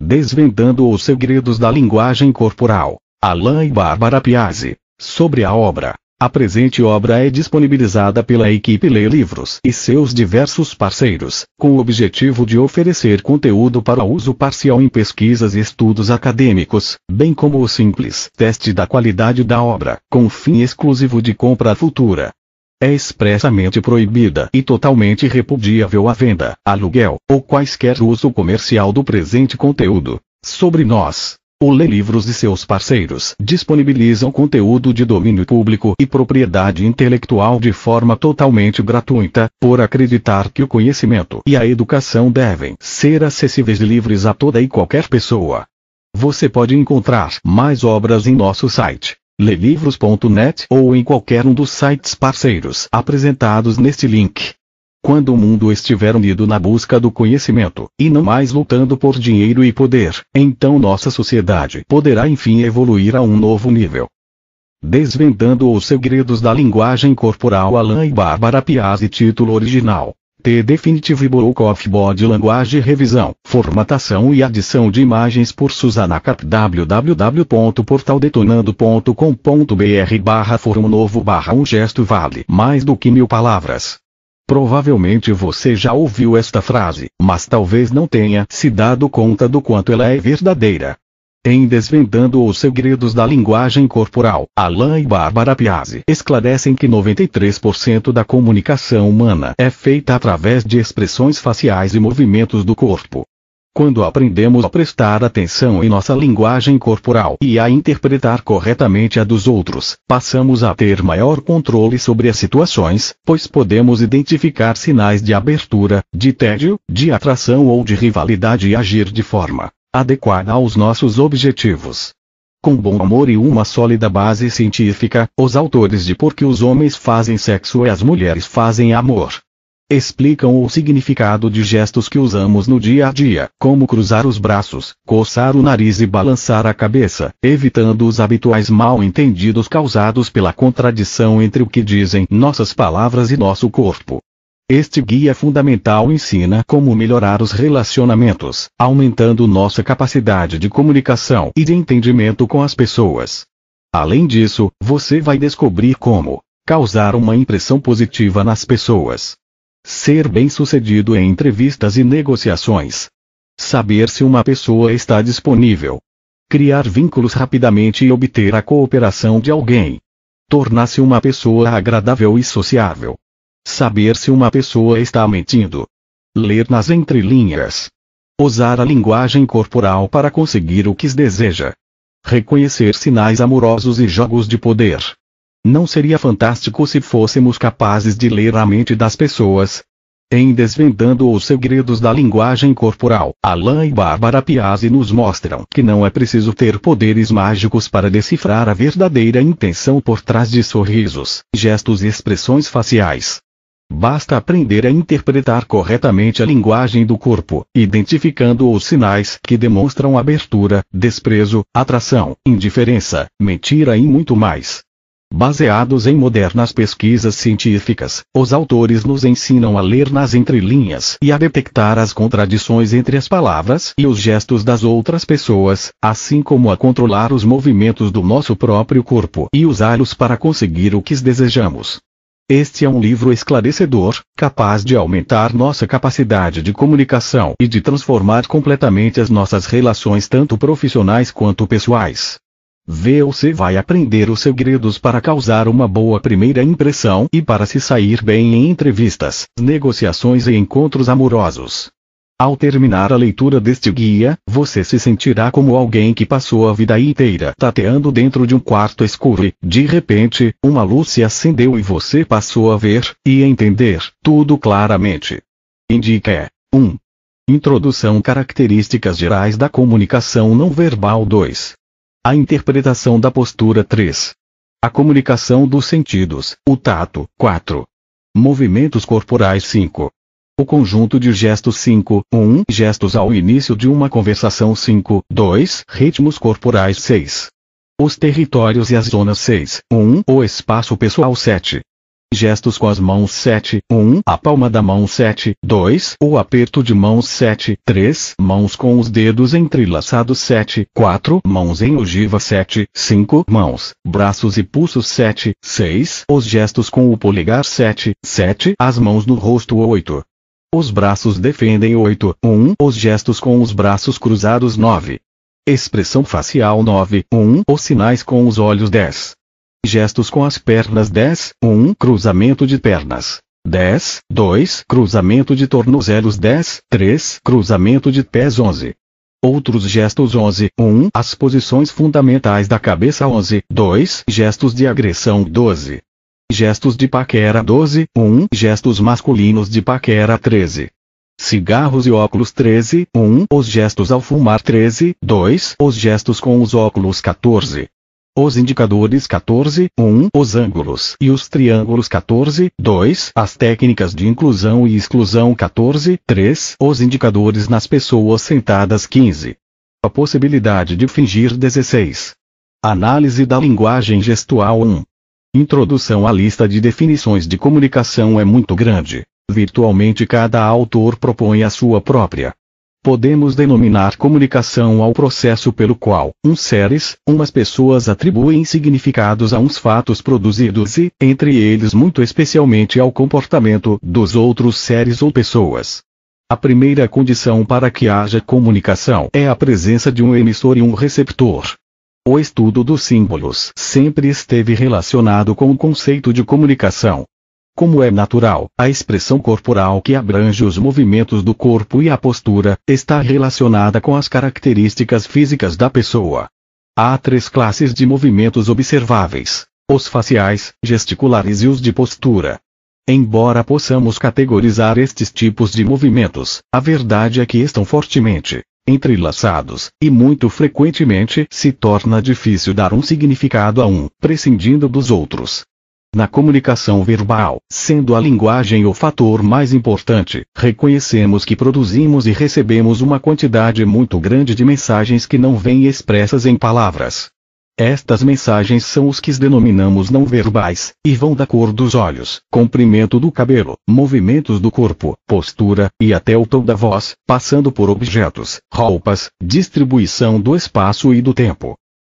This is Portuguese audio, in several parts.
Desvendando os segredos da linguagem corporal. Alain e Bárbara Piazzi. Sobre a obra. A presente obra é disponibilizada pela equipe Lê Livros e seus diversos parceiros, com o objetivo de oferecer conteúdo para uso parcial em pesquisas e estudos acadêmicos, bem como o simples teste da qualidade da obra, com fim exclusivo de compra futura. É expressamente proibida e totalmente repudiável a venda, aluguel, ou quaisquer uso comercial do presente conteúdo. Sobre nós. O Lê Livros e seus parceiros disponibilizam conteúdo de domínio público e propriedade intelectual de forma totalmente gratuita, por acreditar que o conhecimento e a educação devem ser acessíveis livres a toda e qualquer pessoa. Você pode encontrar mais obras em nosso site lelivros.net ou em qualquer um dos sites parceiros apresentados neste link. Quando o mundo estiver unido na busca do conhecimento, e não mais lutando por dinheiro e poder, então nossa sociedade poderá enfim evoluir a um novo nível. Desvendando os segredos da linguagem corporal Alan e Bárbara Piazzi título original T. Definitive Book of Body Language Revisão, Formatação e Adição de Imagens por Susana Cap www.portaldetonando.com.br barra fórum novo barra um gesto vale mais do que mil palavras. Provavelmente você já ouviu esta frase, mas talvez não tenha se dado conta do quanto ela é verdadeira. Em Desvendando os Segredos da Linguagem Corporal, Alain e Bárbara Piazzi esclarecem que 93% da comunicação humana é feita através de expressões faciais e movimentos do corpo. Quando aprendemos a prestar atenção em nossa linguagem corporal e a interpretar corretamente a dos outros, passamos a ter maior controle sobre as situações, pois podemos identificar sinais de abertura, de tédio, de atração ou de rivalidade e agir de forma adequada aos nossos objetivos. Com bom amor e uma sólida base científica, os autores de Por que os homens fazem sexo e as mulheres fazem amor explicam o significado de gestos que usamos no dia a dia, como cruzar os braços, coçar o nariz e balançar a cabeça, evitando os habituais mal-entendidos causados pela contradição entre o que dizem nossas palavras e nosso corpo. Este guia fundamental ensina como melhorar os relacionamentos, aumentando nossa capacidade de comunicação e de entendimento com as pessoas. Além disso, você vai descobrir como causar uma impressão positiva nas pessoas. Ser bem-sucedido em entrevistas e negociações. Saber se uma pessoa está disponível. Criar vínculos rapidamente e obter a cooperação de alguém. Tornar-se uma pessoa agradável e sociável. Saber se uma pessoa está mentindo. Ler nas entrelinhas. Usar a linguagem corporal para conseguir o que deseja. Reconhecer sinais amorosos e jogos de poder. Não seria fantástico se fôssemos capazes de ler a mente das pessoas? Em Desvendando os Segredos da Linguagem Corporal, Alan e Bárbara Piazzi nos mostram que não é preciso ter poderes mágicos para decifrar a verdadeira intenção por trás de sorrisos, gestos e expressões faciais. Basta aprender a interpretar corretamente a linguagem do corpo, identificando os sinais que demonstram abertura, desprezo, atração, indiferença, mentira e muito mais. Baseados em modernas pesquisas científicas, os autores nos ensinam a ler nas entrelinhas e a detectar as contradições entre as palavras e os gestos das outras pessoas, assim como a controlar os movimentos do nosso próprio corpo e usá-los para conseguir o que desejamos. Este é um livro esclarecedor, capaz de aumentar nossa capacidade de comunicação e de transformar completamente as nossas relações tanto profissionais quanto pessoais. ou se vai aprender os segredos para causar uma boa primeira impressão e para se sair bem em entrevistas, negociações e encontros amorosos. Ao terminar a leitura deste guia, você se sentirá como alguém que passou a vida inteira tateando dentro de um quarto escuro e, de repente, uma luz se acendeu e você passou a ver, e entender, tudo claramente. Indica 1. Introdução Características gerais da comunicação não verbal 2. A interpretação da postura 3. A comunicação dos sentidos, o tato 4. Movimentos corporais 5. O conjunto de gestos 5, 1, gestos ao início de uma conversação 5, 2, ritmos corporais 6. Os territórios e as zonas 6, 1, o espaço pessoal 7. Gestos com as mãos 7, 1, a palma da mão 7, 2, o aperto de mãos 7, 3, mãos com os dedos entrelaçados 7, 4, mãos em ogiva 7, 5, mãos, braços e pulsos 7, 6, os gestos com o polegar 7, 7, as mãos no rosto 8. Os braços defendem 8, 1. Os gestos com os braços cruzados 9. Expressão facial 9, 1. Os sinais com os olhos 10. Gestos com as pernas 10, 1. Cruzamento de pernas. 10, 2. Cruzamento de tornozelos 10, 3. Cruzamento de pés 11. Outros gestos 11, 1. As posições fundamentais da cabeça 11, 2. Gestos de agressão 12. Gestos de paquera 12, 1. Gestos masculinos de paquera 13. Cigarros e óculos 13, 1. Os gestos ao fumar 13, 2. Os gestos com os óculos 14. Os indicadores 14, 1, os ângulos e os triângulos 14, 2, as técnicas de inclusão e exclusão 14, 3, os indicadores nas pessoas sentadas 15. A possibilidade de fingir 16. Análise da linguagem gestual 1. Introdução à lista de definições de comunicação é muito grande. Virtualmente cada autor propõe a sua própria. Podemos denominar comunicação ao processo pelo qual uns seres, umas pessoas atribuem significados a uns fatos produzidos e, entre eles muito especialmente ao comportamento dos outros seres ou pessoas. A primeira condição para que haja comunicação é a presença de um emissor e um receptor. O estudo dos símbolos sempre esteve relacionado com o conceito de comunicação. Como é natural, a expressão corporal que abrange os movimentos do corpo e a postura está relacionada com as características físicas da pessoa. Há três classes de movimentos observáveis: os faciais, gesticulares e os de postura. Embora possamos categorizar estes tipos de movimentos, a verdade é que estão fortemente entrelaçados, e muito frequentemente se torna difícil dar um significado a um, prescindindo dos outros. Na comunicação verbal, sendo a linguagem o fator mais importante, reconhecemos que produzimos e recebemos uma quantidade muito grande de mensagens que não vêm expressas em palavras. Estas mensagens são os que denominamos não verbais, e vão da cor dos olhos, comprimento do cabelo, movimentos do corpo, postura, e até o tom da voz, passando por objetos, roupas, distribuição do espaço e do tempo.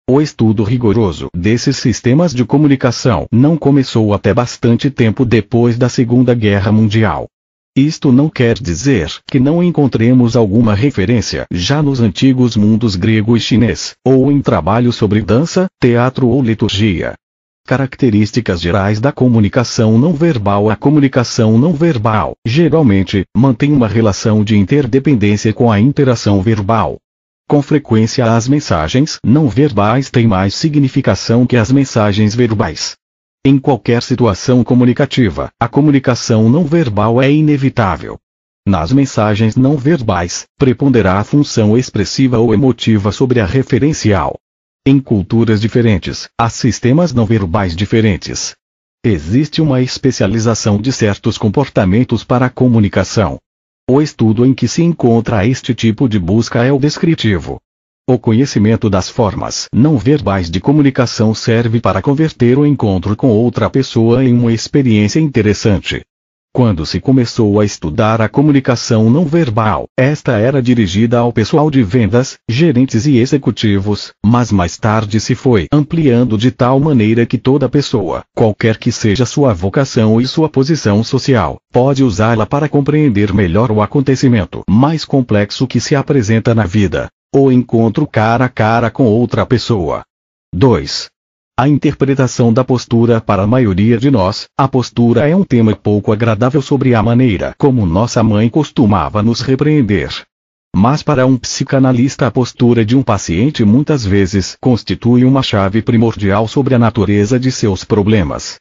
O estudo rigoroso desses sistemas de comunicação não começou até bastante tempo depois da Segunda Guerra Mundial. Isto não quer dizer que não encontremos alguma referência já nos antigos mundos grego e chinês, ou em trabalhos sobre dança, teatro ou liturgia. Características gerais da comunicação não verbal A comunicação não verbal, geralmente, mantém uma relação de interdependência com a interação verbal. Com frequência, as mensagens não verbais têm mais significação que as mensagens verbais. Em qualquer situação comunicativa, a comunicação não verbal é inevitável. Nas mensagens não verbais, preponderá a função expressiva ou emotiva sobre a referencial. Em culturas diferentes, há sistemas não verbais diferentes. Existe uma especialização de certos comportamentos para a comunicação. O estudo em que se encontra este tipo de busca é o descritivo, o conhecimento das formas não verbais de comunicação serve para converter o encontro com outra pessoa em uma experiência interessante. Quando se começou a estudar a comunicação não verbal, esta era dirigida ao pessoal de vendas, gerentes e executivos, mas mais tarde se foi ampliando de tal maneira que toda pessoa, qualquer que seja sua vocação e sua posição social, pode usá-la para compreender melhor o acontecimento mais complexo que se apresenta na vida ou encontro cara a cara com outra pessoa. 2. A interpretação da postura para a maioria de nós, a postura é um tema pouco agradável sobre a maneira como nossa mãe costumava nos repreender. Mas para um psicanalista a postura de um paciente muitas vezes constitui uma chave primordial sobre a natureza de seus problemas.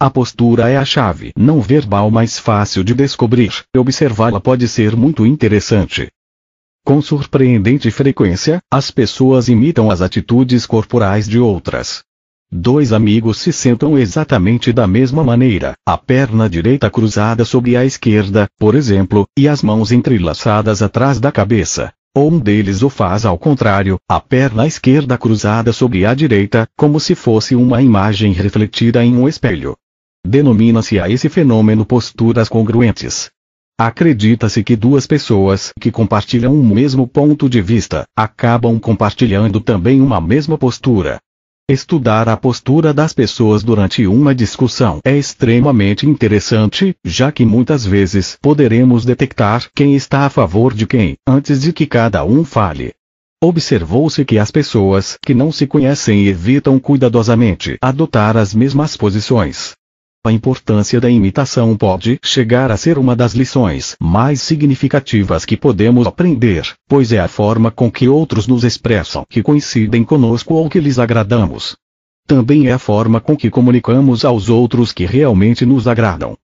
A postura é a chave não verbal mais fácil de descobrir, observá-la pode ser muito interessante. Com surpreendente frequência, as pessoas imitam as atitudes corporais de outras. Dois amigos se sentam exatamente da mesma maneira, a perna direita cruzada sobre a esquerda, por exemplo, e as mãos entrelaçadas atrás da cabeça. Ou um deles o faz ao contrário, a perna esquerda cruzada sobre a direita, como se fosse uma imagem refletida em um espelho. Denomina-se a esse fenômeno posturas congruentes. Acredita-se que duas pessoas que compartilham um mesmo ponto de vista acabam compartilhando também uma mesma postura. Estudar a postura das pessoas durante uma discussão é extremamente interessante, já que muitas vezes poderemos detectar quem está a favor de quem, antes de que cada um fale. Observou-se que as pessoas que não se conhecem evitam cuidadosamente adotar as mesmas posições, a importância da imitação pode chegar a ser uma das lições mais significativas que podemos aprender, pois é a forma com que outros nos expressam que coincidem conosco ou que lhes agradamos. Também é a forma com que comunicamos aos outros que realmente nos agradam.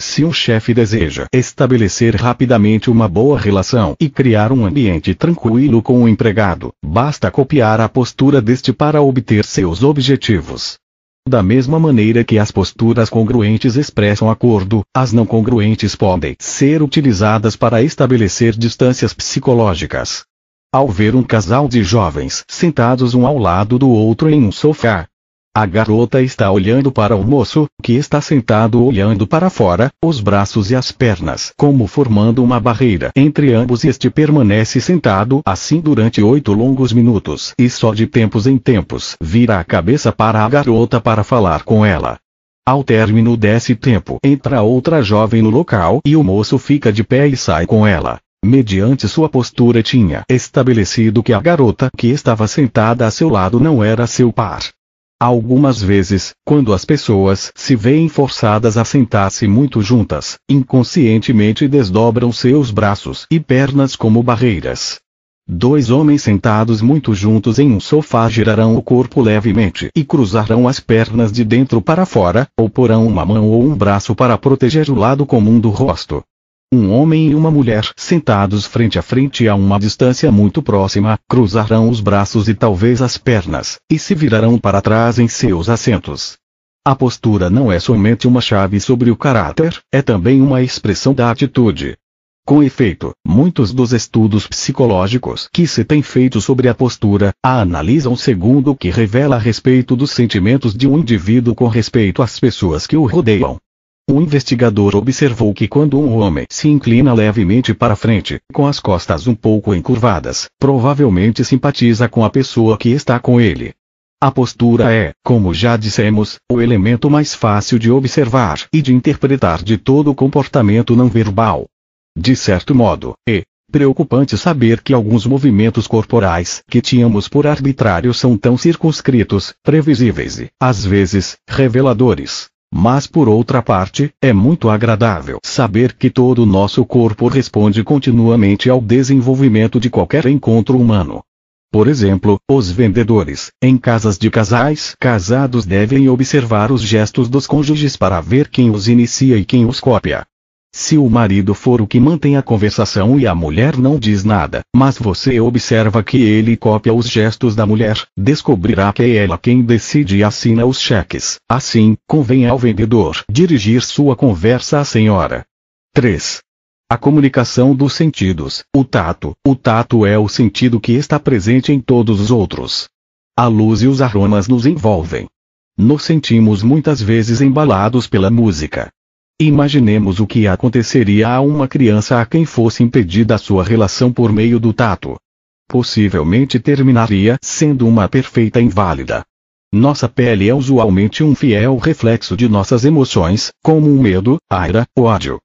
Se um chefe deseja estabelecer rapidamente uma boa relação e criar um ambiente tranquilo com o empregado, basta copiar a postura deste para obter seus objetivos. Da mesma maneira que as posturas congruentes expressam acordo, as não congruentes podem ser utilizadas para estabelecer distâncias psicológicas. Ao ver um casal de jovens sentados um ao lado do outro em um sofá, a garota está olhando para o moço, que está sentado olhando para fora, os braços e as pernas como formando uma barreira entre ambos e este permanece sentado assim durante oito longos minutos e só de tempos em tempos vira a cabeça para a garota para falar com ela. Ao término desse tempo entra outra jovem no local e o moço fica de pé e sai com ela. Mediante sua postura tinha estabelecido que a garota que estava sentada a seu lado não era seu par. Algumas vezes, quando as pessoas se veem forçadas a sentar-se muito juntas, inconscientemente desdobram seus braços e pernas como barreiras. Dois homens sentados muito juntos em um sofá girarão o corpo levemente e cruzarão as pernas de dentro para fora, ou porão uma mão ou um braço para proteger o lado comum do rosto. Um homem e uma mulher, sentados frente a frente a uma distância muito próxima, cruzarão os braços e talvez as pernas, e se virarão para trás em seus assentos. A postura não é somente uma chave sobre o caráter, é também uma expressão da atitude. Com efeito, muitos dos estudos psicológicos que se têm feito sobre a postura a analisam segundo o que revela a respeito dos sentimentos de um indivíduo com respeito às pessoas que o rodeiam. O investigador observou que quando um homem se inclina levemente para frente, com as costas um pouco encurvadas, provavelmente simpatiza com a pessoa que está com ele. A postura é, como já dissemos, o elemento mais fácil de observar e de interpretar de todo o comportamento não verbal. De certo modo, é preocupante saber que alguns movimentos corporais que tínhamos por arbitrários são tão circunscritos, previsíveis e, às vezes, reveladores. Mas por outra parte, é muito agradável saber que todo o nosso corpo responde continuamente ao desenvolvimento de qualquer encontro humano. Por exemplo, os vendedores, em casas de casais casados devem observar os gestos dos cônjuges para ver quem os inicia e quem os copia. Se o marido for o que mantém a conversação e a mulher não diz nada, mas você observa que ele copia os gestos da mulher, descobrirá que é ela quem decide e assina os cheques. Assim, convém ao vendedor dirigir sua conversa à senhora. 3. A comunicação dos sentidos, o tato. O tato é o sentido que está presente em todos os outros. A luz e os aromas nos envolvem. Nos sentimos muitas vezes embalados pela música, Imaginemos o que aconteceria a uma criança a quem fosse impedida a sua relação por meio do tato. Possivelmente terminaria sendo uma perfeita inválida. Nossa pele é usualmente um fiel reflexo de nossas emoções, como o medo, a ira, o ódio.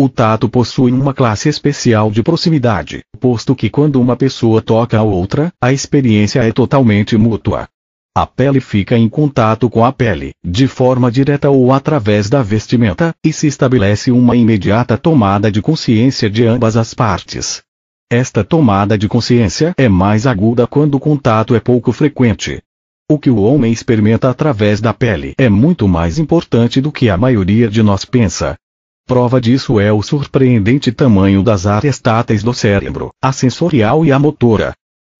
O tato possui uma classe especial de proximidade, posto que quando uma pessoa toca a outra, a experiência é totalmente mútua. A pele fica em contato com a pele, de forma direta ou através da vestimenta, e se estabelece uma imediata tomada de consciência de ambas as partes. Esta tomada de consciência é mais aguda quando o contato é pouco frequente. O que o homem experimenta através da pele é muito mais importante do que a maioria de nós pensa. Prova disso é o surpreendente tamanho das áreas táteis do cérebro, a sensorial e a motora,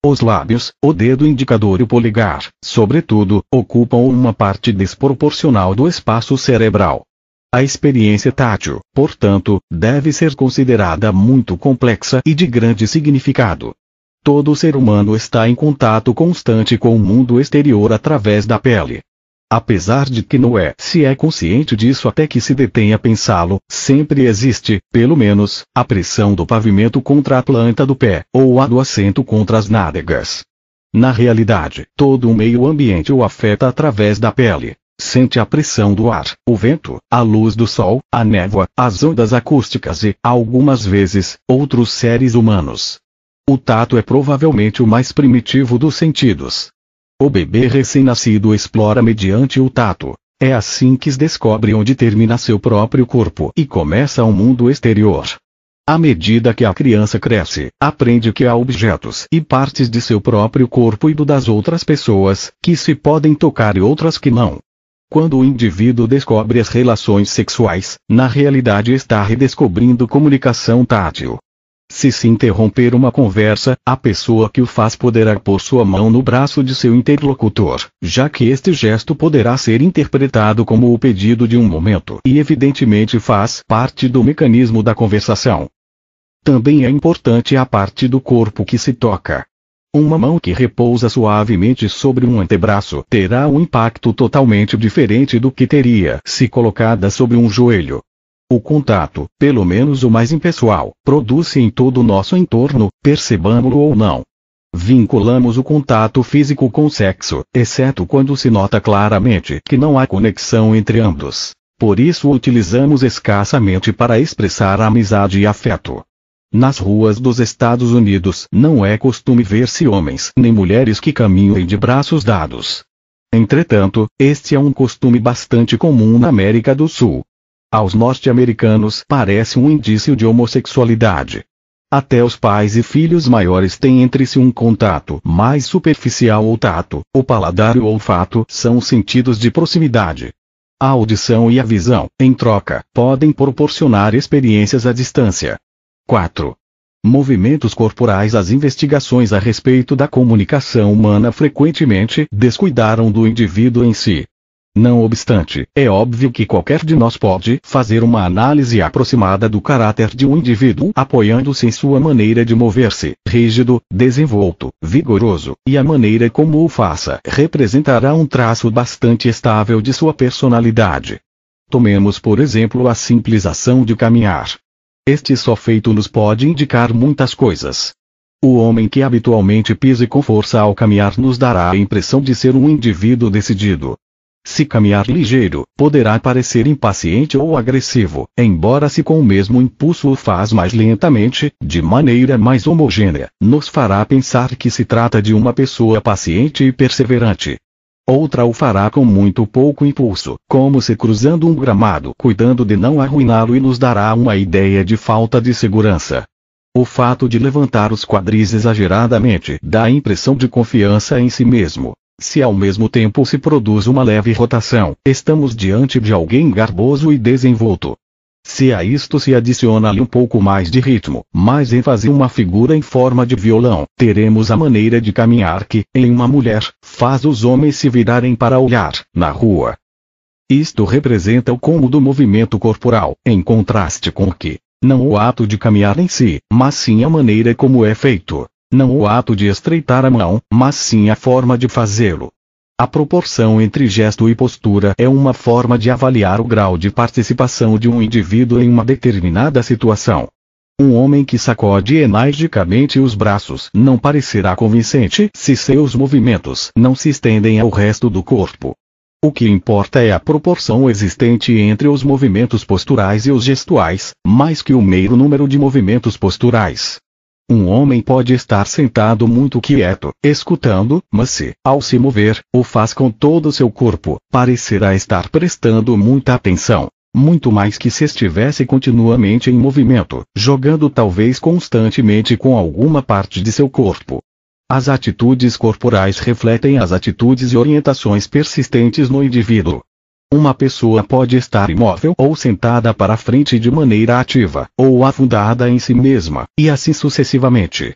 os lábios, o dedo indicador e o polegar, sobretudo, ocupam uma parte desproporcional do espaço cerebral. A experiência tátil, portanto, deve ser considerada muito complexa e de grande significado. Todo ser humano está em contato constante com o mundo exterior através da pele, Apesar de que Noé se é consciente disso até que se detenha a pensá-lo, sempre existe, pelo menos, a pressão do pavimento contra a planta do pé, ou a do assento contra as nádegas. Na realidade, todo o meio ambiente o afeta através da pele. Sente a pressão do ar, o vento, a luz do sol, a névoa, as ondas acústicas e, algumas vezes, outros seres humanos. O tato é provavelmente o mais primitivo dos sentidos, o bebê recém-nascido explora mediante o tato. É assim que descobre onde termina seu próprio corpo e começa o um mundo exterior. À medida que a criança cresce, aprende que há objetos e partes de seu próprio corpo e do das outras pessoas, que se podem tocar e outras que não. Quando o indivíduo descobre as relações sexuais, na realidade está redescobrindo comunicação tátil. Se se interromper uma conversa, a pessoa que o faz poderá pôr sua mão no braço de seu interlocutor, já que este gesto poderá ser interpretado como o pedido de um momento e evidentemente faz parte do mecanismo da conversação. Também é importante a parte do corpo que se toca. Uma mão que repousa suavemente sobre um antebraço terá um impacto totalmente diferente do que teria se colocada sobre um joelho. O contato, pelo menos o mais impessoal, produz-se em todo o nosso entorno, percebamos-lo ou não. Vinculamos o contato físico com o sexo, exceto quando se nota claramente que não há conexão entre ambos. Por isso utilizamos escassamente para expressar amizade e afeto. Nas ruas dos Estados Unidos não é costume ver-se homens nem mulheres que caminhem de braços dados. Entretanto, este é um costume bastante comum na América do Sul, aos norte-americanos parece um indício de homossexualidade. Até os pais e filhos maiores têm entre si um contato mais superficial ou tato, o paladar e o olfato são sentidos de proximidade. A audição e a visão, em troca, podem proporcionar experiências à distância. 4. Movimentos corporais As investigações a respeito da comunicação humana frequentemente descuidaram do indivíduo em si, não obstante, é óbvio que qualquer de nós pode fazer uma análise aproximada do caráter de um indivíduo apoiando-se em sua maneira de mover-se, rígido, desenvolto, vigoroso, e a maneira como o faça representará um traço bastante estável de sua personalidade. Tomemos por exemplo a simples ação de caminhar. Este só feito nos pode indicar muitas coisas. O homem que habitualmente pise com força ao caminhar nos dará a impressão de ser um indivíduo decidido, se caminhar ligeiro, poderá parecer impaciente ou agressivo, embora se com o mesmo impulso o faz mais lentamente, de maneira mais homogênea, nos fará pensar que se trata de uma pessoa paciente e perseverante. Outra o fará com muito pouco impulso, como se cruzando um gramado, cuidando de não arruiná-lo e nos dará uma ideia de falta de segurança. O fato de levantar os quadris exageradamente dá a impressão de confiança em si mesmo, se ao mesmo tempo se produz uma leve rotação, estamos diante de alguém garboso e desenvolto. Se a isto se adiciona-lhe um pouco mais de ritmo, mais ênfase uma figura em forma de violão, teremos a maneira de caminhar que, em uma mulher, faz os homens se virarem para olhar, na rua. Isto representa o cômodo movimento corporal, em contraste com o que, não o ato de caminhar em si, mas sim a maneira como é feito não o ato de estreitar a mão, mas sim a forma de fazê-lo. A proporção entre gesto e postura é uma forma de avaliar o grau de participação de um indivíduo em uma determinada situação. Um homem que sacode energicamente os braços não parecerá convincente se seus movimentos não se estendem ao resto do corpo. O que importa é a proporção existente entre os movimentos posturais e os gestuais, mais que o meio número de movimentos posturais. Um homem pode estar sentado muito quieto, escutando, mas se, ao se mover, o faz com todo o seu corpo, parecerá estar prestando muita atenção muito mais que se estivesse continuamente em movimento, jogando talvez constantemente com alguma parte de seu corpo. As atitudes corporais refletem as atitudes e orientações persistentes no indivíduo. Uma pessoa pode estar imóvel ou sentada para frente de maneira ativa, ou afundada em si mesma, e assim sucessivamente.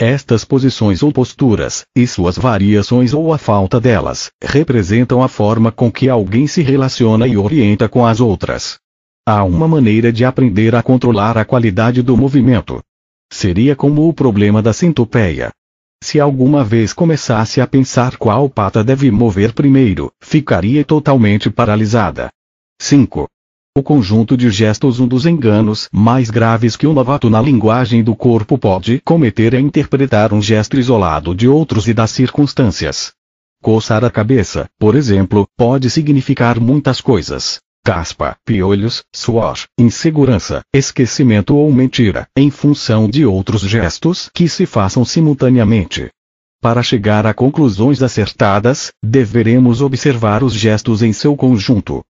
Estas posições ou posturas, e suas variações ou a falta delas, representam a forma com que alguém se relaciona e orienta com as outras. Há uma maneira de aprender a controlar a qualidade do movimento. Seria como o problema da centopeia, se alguma vez começasse a pensar qual pata deve mover primeiro, ficaria totalmente paralisada. 5. O conjunto de gestos um dos enganos mais graves que um novato na linguagem do corpo pode cometer é interpretar um gesto isolado de outros e das circunstâncias. Coçar a cabeça, por exemplo, pode significar muitas coisas caspa, piolhos, suor, insegurança, esquecimento ou mentira, em função de outros gestos que se façam simultaneamente. Para chegar a conclusões acertadas, deveremos observar os gestos em seu conjunto.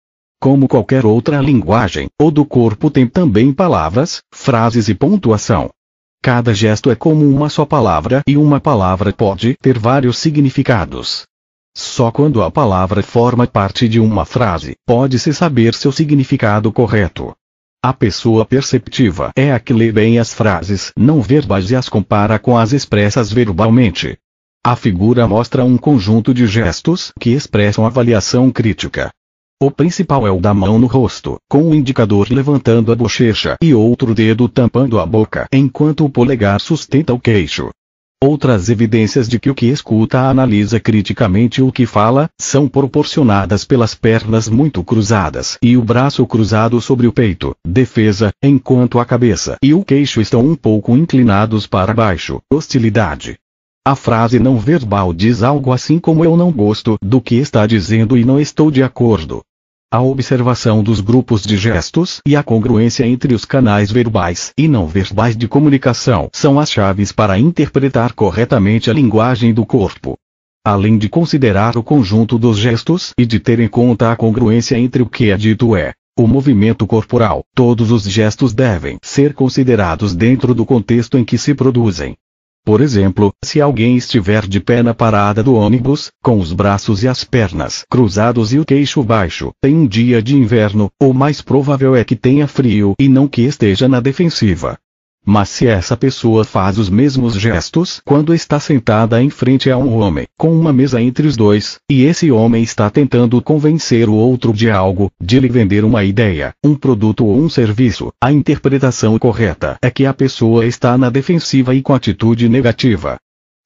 Como qualquer outra linguagem, o do corpo tem também palavras, frases e pontuação. Cada gesto é como uma só palavra e uma palavra pode ter vários significados. Só quando a palavra forma parte de uma frase pode-se saber seu significado correto. A pessoa perceptiva é a que lê bem as frases não verbais e as compara com as expressas verbalmente. A figura mostra um conjunto de gestos que expressam avaliação crítica. O principal é o da mão no rosto, com o indicador levantando a bochecha e outro dedo tampando a boca enquanto o polegar sustenta o queixo. Outras evidências de que o que escuta analisa criticamente o que fala, são proporcionadas pelas pernas muito cruzadas e o braço cruzado sobre o peito, defesa, enquanto a cabeça e o queixo estão um pouco inclinados para baixo, hostilidade. A frase não verbal diz algo assim como eu não gosto do que está dizendo e não estou de acordo a observação dos grupos de gestos e a congruência entre os canais verbais e não verbais de comunicação são as chaves para interpretar corretamente a linguagem do corpo. Além de considerar o conjunto dos gestos e de ter em conta a congruência entre o que é dito é o movimento corporal, todos os gestos devem ser considerados dentro do contexto em que se produzem. Por exemplo, se alguém estiver de pé na parada do ônibus, com os braços e as pernas cruzados e o queixo baixo, tem um dia de inverno, o mais provável é que tenha frio e não que esteja na defensiva. Mas se essa pessoa faz os mesmos gestos quando está sentada em frente a um homem, com uma mesa entre os dois, e esse homem está tentando convencer o outro de algo, de lhe vender uma ideia, um produto ou um serviço, a interpretação correta é que a pessoa está na defensiva e com atitude negativa.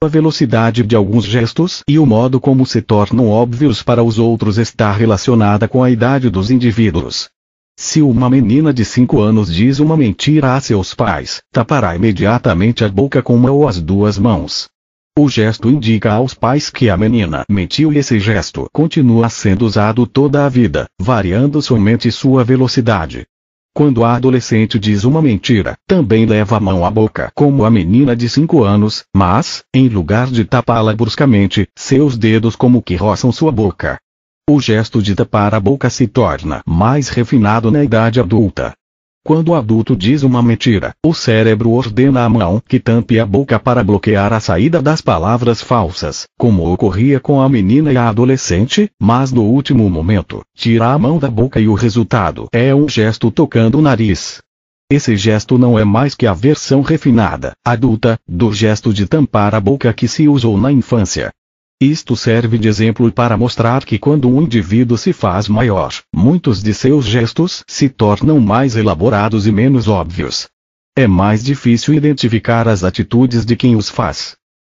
A velocidade de alguns gestos e o modo como se tornam óbvios para os outros está relacionada com a idade dos indivíduos. Se uma menina de cinco anos diz uma mentira a seus pais, tapará imediatamente a boca com uma ou as duas mãos. O gesto indica aos pais que a menina mentiu e esse gesto continua sendo usado toda a vida, variando somente sua velocidade. Quando a adolescente diz uma mentira, também leva a mão à boca como a menina de 5 anos, mas, em lugar de tapá-la bruscamente, seus dedos como que roçam sua boca. O gesto de tapar a boca se torna mais refinado na idade adulta. Quando o adulto diz uma mentira, o cérebro ordena a mão que tampe a boca para bloquear a saída das palavras falsas, como ocorria com a menina e a adolescente, mas no último momento, tira a mão da boca e o resultado é um gesto tocando o nariz. Esse gesto não é mais que a versão refinada, adulta, do gesto de tampar a boca que se usou na infância. Isto serve de exemplo para mostrar que quando um indivíduo se faz maior, muitos de seus gestos se tornam mais elaborados e menos óbvios. É mais difícil identificar as atitudes de quem os faz.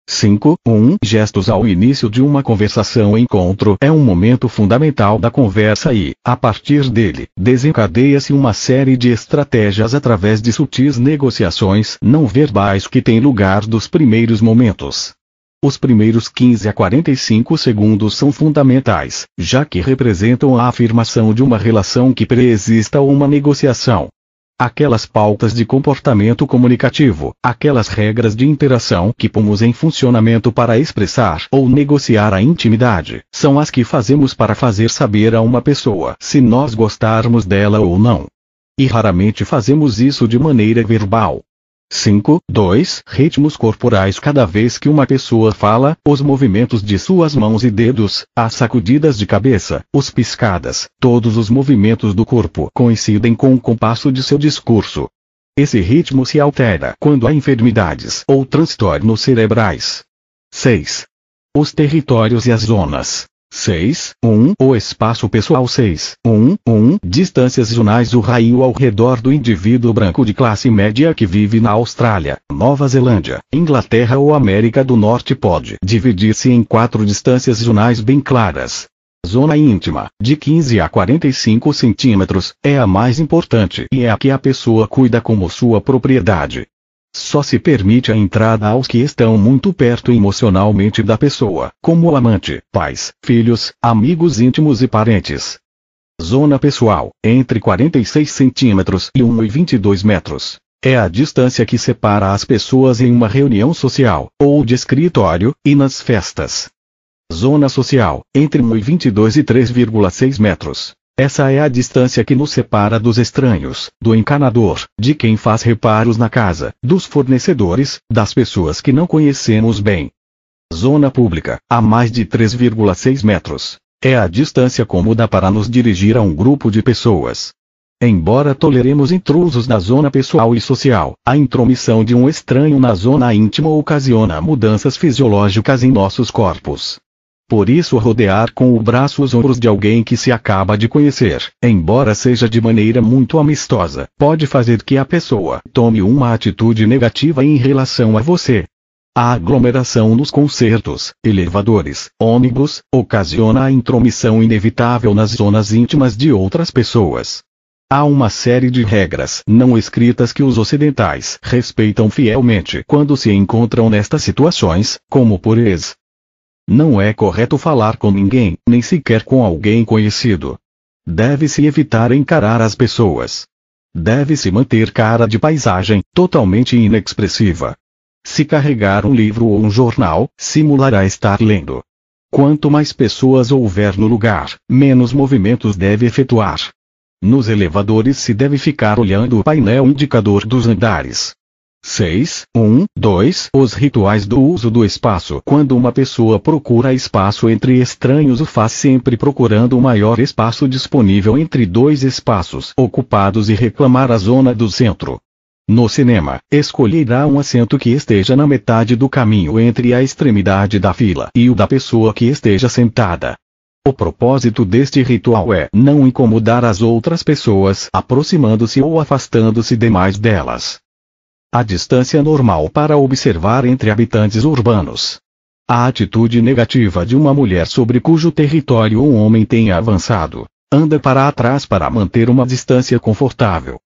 5. 1. Um, gestos ao início de uma conversação ou encontro é um momento fundamental da conversa e, a partir dele, desencadeia-se uma série de estratégias através de sutis negociações não verbais que têm lugar dos primeiros momentos. Os primeiros 15 a 45 segundos são fundamentais, já que representam a afirmação de uma relação que preexista uma negociação. Aquelas pautas de comportamento comunicativo, aquelas regras de interação que pomos em funcionamento para expressar ou negociar a intimidade, são as que fazemos para fazer saber a uma pessoa se nós gostarmos dela ou não. E raramente fazemos isso de maneira verbal. 5. 2. Ritmos corporais Cada vez que uma pessoa fala, os movimentos de suas mãos e dedos, as sacudidas de cabeça, os piscadas, todos os movimentos do corpo coincidem com o compasso de seu discurso. Esse ritmo se altera quando há enfermidades ou transtornos cerebrais. 6. Os territórios e as zonas. 6, 1 O espaço pessoal 6, 1, 1 Distâncias zonais O raio ao redor do indivíduo branco de classe média que vive na Austrália, Nova Zelândia, Inglaterra ou América do Norte pode dividir-se em quatro distâncias zonais bem claras. Zona íntima, de 15 a 45 centímetros, é a mais importante e é a que a pessoa cuida como sua propriedade. Só se permite a entrada aos que estão muito perto emocionalmente da pessoa, como o amante, pais, filhos, amigos íntimos e parentes. Zona pessoal, entre 46 centímetros e 1,22 metros. É a distância que separa as pessoas em uma reunião social, ou de escritório, e nas festas. Zona social, entre 1,22 e 3,6 metros. Essa é a distância que nos separa dos estranhos, do encanador, de quem faz reparos na casa, dos fornecedores, das pessoas que não conhecemos bem. Zona pública, a mais de 3,6 metros. É a distância cômoda para nos dirigir a um grupo de pessoas. Embora toleremos intrusos na zona pessoal e social, a intromissão de um estranho na zona íntima ocasiona mudanças fisiológicas em nossos corpos. Por isso rodear com o braço os ombros de alguém que se acaba de conhecer, embora seja de maneira muito amistosa, pode fazer que a pessoa tome uma atitude negativa em relação a você. A aglomeração nos concertos, elevadores, ônibus, ocasiona a intromissão inevitável nas zonas íntimas de outras pessoas. Há uma série de regras não escritas que os ocidentais respeitam fielmente quando se encontram nestas situações, como por ex, não é correto falar com ninguém, nem sequer com alguém conhecido. Deve-se evitar encarar as pessoas. Deve-se manter cara de paisagem, totalmente inexpressiva. Se carregar um livro ou um jornal, simulará estar lendo. Quanto mais pessoas houver no lugar, menos movimentos deve efetuar. Nos elevadores se deve ficar olhando o painel indicador dos andares. 6. 1. 2. Os rituais do uso do espaço. Quando uma pessoa procura espaço entre estranhos, o faz sempre procurando o maior espaço disponível entre dois espaços ocupados e reclamar a zona do centro. No cinema, escolherá um assento que esteja na metade do caminho entre a extremidade da fila e o da pessoa que esteja sentada. O propósito deste ritual é não incomodar as outras pessoas aproximando-se ou afastando-se demais delas a distância normal para observar entre habitantes urbanos. A atitude negativa de uma mulher sobre cujo território um homem tenha avançado, anda para trás para manter uma distância confortável.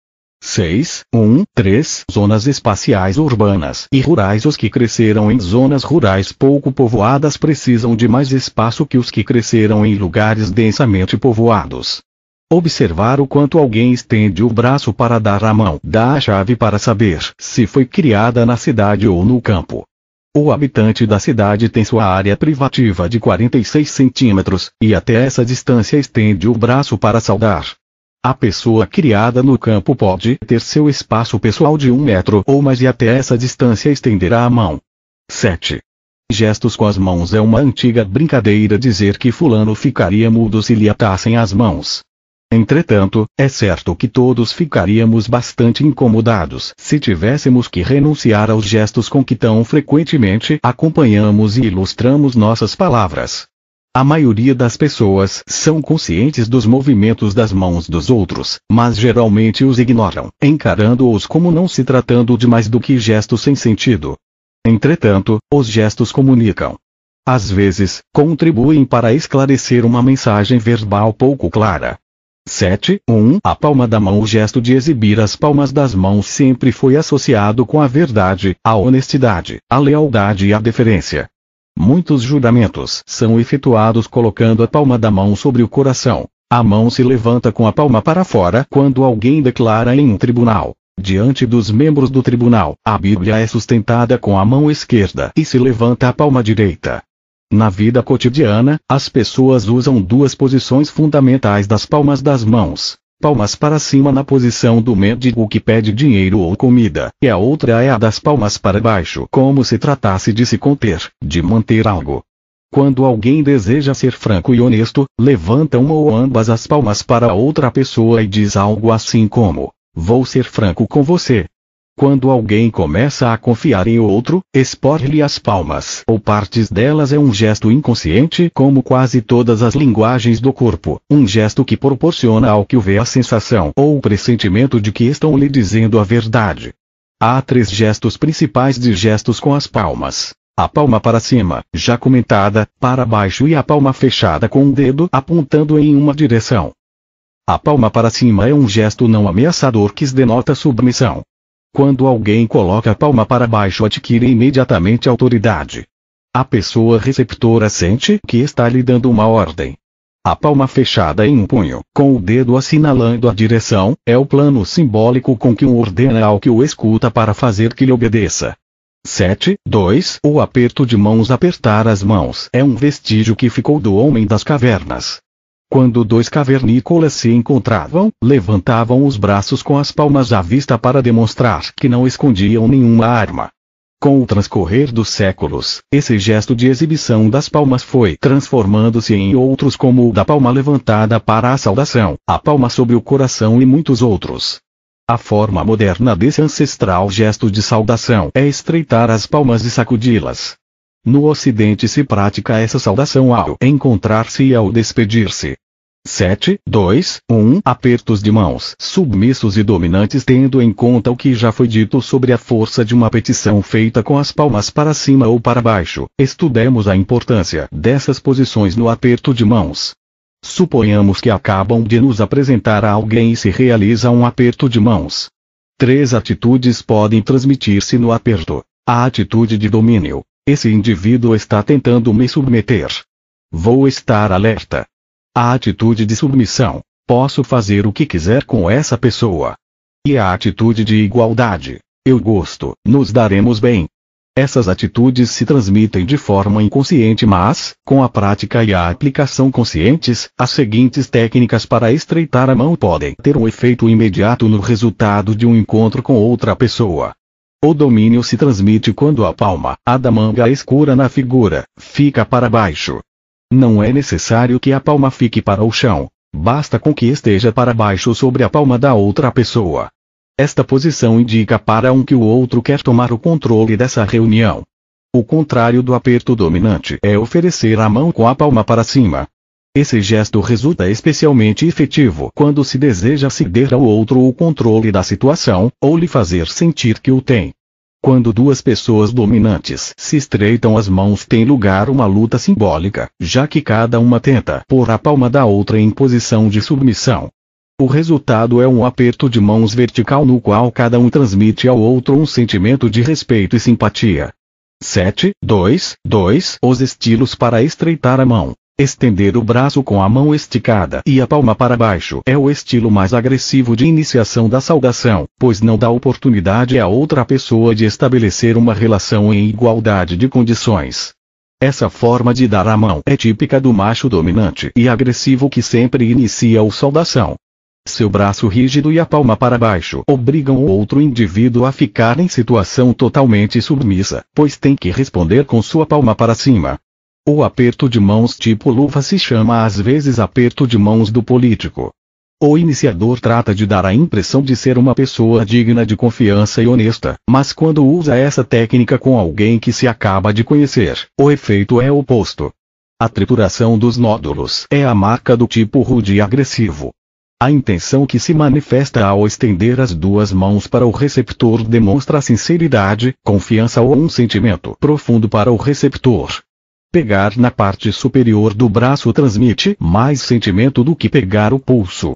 6, 1, 3 Zonas espaciais urbanas e rurais Os que cresceram em zonas rurais pouco povoadas precisam de mais espaço que os que cresceram em lugares densamente povoados. Observar o quanto alguém estende o braço para dar a mão dá a chave para saber se foi criada na cidade ou no campo. O habitante da cidade tem sua área privativa de 46 centímetros, e até essa distância estende o braço para saudar. A pessoa criada no campo pode ter seu espaço pessoal de um metro ou mais e até essa distância estenderá a mão. 7. Gestos com as mãos é uma antiga brincadeira dizer que fulano ficaria mudo se lhe atassem as mãos. Entretanto, é certo que todos ficaríamos bastante incomodados se tivéssemos que renunciar aos gestos com que tão frequentemente acompanhamos e ilustramos nossas palavras. A maioria das pessoas são conscientes dos movimentos das mãos dos outros, mas geralmente os ignoram, encarando-os como não se tratando de mais do que gestos sem sentido. Entretanto, os gestos comunicam. Às vezes, contribuem para esclarecer uma mensagem verbal pouco clara, 7. 1. A palma da mão O gesto de exibir as palmas das mãos sempre foi associado com a verdade, a honestidade, a lealdade e a deferência. Muitos juramentos são efetuados colocando a palma da mão sobre o coração. A mão se levanta com a palma para fora quando alguém declara em um tribunal. Diante dos membros do tribunal, a Bíblia é sustentada com a mão esquerda e se levanta a palma direita. Na vida cotidiana, as pessoas usam duas posições fundamentais das palmas das mãos. Palmas para cima na posição do mendigo que pede dinheiro ou comida, e a outra é a das palmas para baixo, como se tratasse de se conter, de manter algo. Quando alguém deseja ser franco e honesto, levanta uma ou ambas as palmas para outra pessoa e diz algo assim como: Vou ser franco com você, quando alguém começa a confiar em outro, expor-lhe as palmas ou partes delas é um gesto inconsciente, como quase todas as linguagens do corpo, um gesto que proporciona ao que o vê a sensação ou o pressentimento de que estão lhe dizendo a verdade. Há três gestos principais de gestos com as palmas. A palma para cima, já comentada, para baixo e a palma fechada com o um dedo apontando em uma direção. A palma para cima é um gesto não ameaçador que denota submissão. Quando alguém coloca a palma para baixo adquire imediatamente autoridade. A pessoa receptora sente que está lhe dando uma ordem. A palma fechada em um punho, com o dedo assinalando a direção, é o plano simbólico com que um ordena ao que o escuta para fazer que lhe obedeça. 7. 2. O aperto de mãos Apertar as mãos é um vestígio que ficou do homem das cavernas. Quando dois cavernícolas se encontravam, levantavam os braços com as palmas à vista para demonstrar que não escondiam nenhuma arma. Com o transcorrer dos séculos, esse gesto de exibição das palmas foi transformando-se em outros como o da palma levantada para a saudação, a palma sobre o coração e muitos outros. A forma moderna desse ancestral gesto de saudação é estreitar as palmas e sacudi-las. No Ocidente se pratica essa saudação ao encontrar-se e ao despedir-se. 7, 2, 1 Apertos de mãos submissos e dominantes tendo em conta o que já foi dito sobre a força de uma petição feita com as palmas para cima ou para baixo, estudemos a importância dessas posições no aperto de mãos. Suponhamos que acabam de nos apresentar a alguém e se realiza um aperto de mãos. Três atitudes podem transmitir-se no aperto. A atitude de domínio, esse indivíduo está tentando me submeter. Vou estar alerta. A atitude de submissão. Posso fazer o que quiser com essa pessoa. E a atitude de igualdade. Eu gosto, nos daremos bem. Essas atitudes se transmitem de forma inconsciente, mas, com a prática e a aplicação conscientes, as seguintes técnicas para estreitar a mão podem ter um efeito imediato no resultado de um encontro com outra pessoa. O domínio se transmite quando a palma, a da manga escura na figura, fica para baixo. Não é necessário que a palma fique para o chão, basta com que esteja para baixo sobre a palma da outra pessoa. Esta posição indica para um que o outro quer tomar o controle dessa reunião. O contrário do aperto dominante é oferecer a mão com a palma para cima, esse gesto resulta especialmente efetivo quando se deseja ceder ao outro o controle da situação, ou lhe fazer sentir que o tem. Quando duas pessoas dominantes se estreitam as mãos tem lugar uma luta simbólica, já que cada uma tenta pôr a palma da outra em posição de submissão. O resultado é um aperto de mãos vertical no qual cada um transmite ao outro um sentimento de respeito e simpatia. 7, 2, 2 Os estilos para estreitar a mão. Estender o braço com a mão esticada e a palma para baixo é o estilo mais agressivo de iniciação da saudação, pois não dá oportunidade à outra pessoa de estabelecer uma relação em igualdade de condições. Essa forma de dar a mão é típica do macho dominante e agressivo que sempre inicia o saudação. Seu braço rígido e a palma para baixo obrigam o outro indivíduo a ficar em situação totalmente submissa, pois tem que responder com sua palma para cima. O aperto de mãos tipo luva se chama às vezes aperto de mãos do político. O iniciador trata de dar a impressão de ser uma pessoa digna de confiança e honesta, mas quando usa essa técnica com alguém que se acaba de conhecer, o efeito é oposto. A trituração dos nódulos é a marca do tipo rude e agressivo. A intenção que se manifesta ao estender as duas mãos para o receptor demonstra sinceridade, confiança ou um sentimento profundo para o receptor. Pegar na parte superior do braço transmite mais sentimento do que pegar o pulso.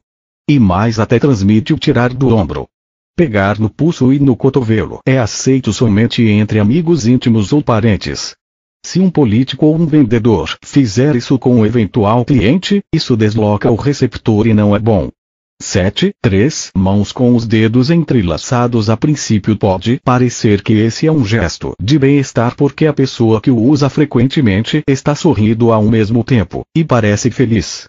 E mais até transmite o tirar do ombro. Pegar no pulso e no cotovelo é aceito somente entre amigos íntimos ou parentes. Se um político ou um vendedor fizer isso com um eventual cliente, isso desloca o receptor e não é bom. 7, 3 mãos com os dedos entrelaçados a princípio pode parecer que esse é um gesto de bem-estar porque a pessoa que o usa frequentemente está sorrindo ao mesmo tempo, e parece feliz.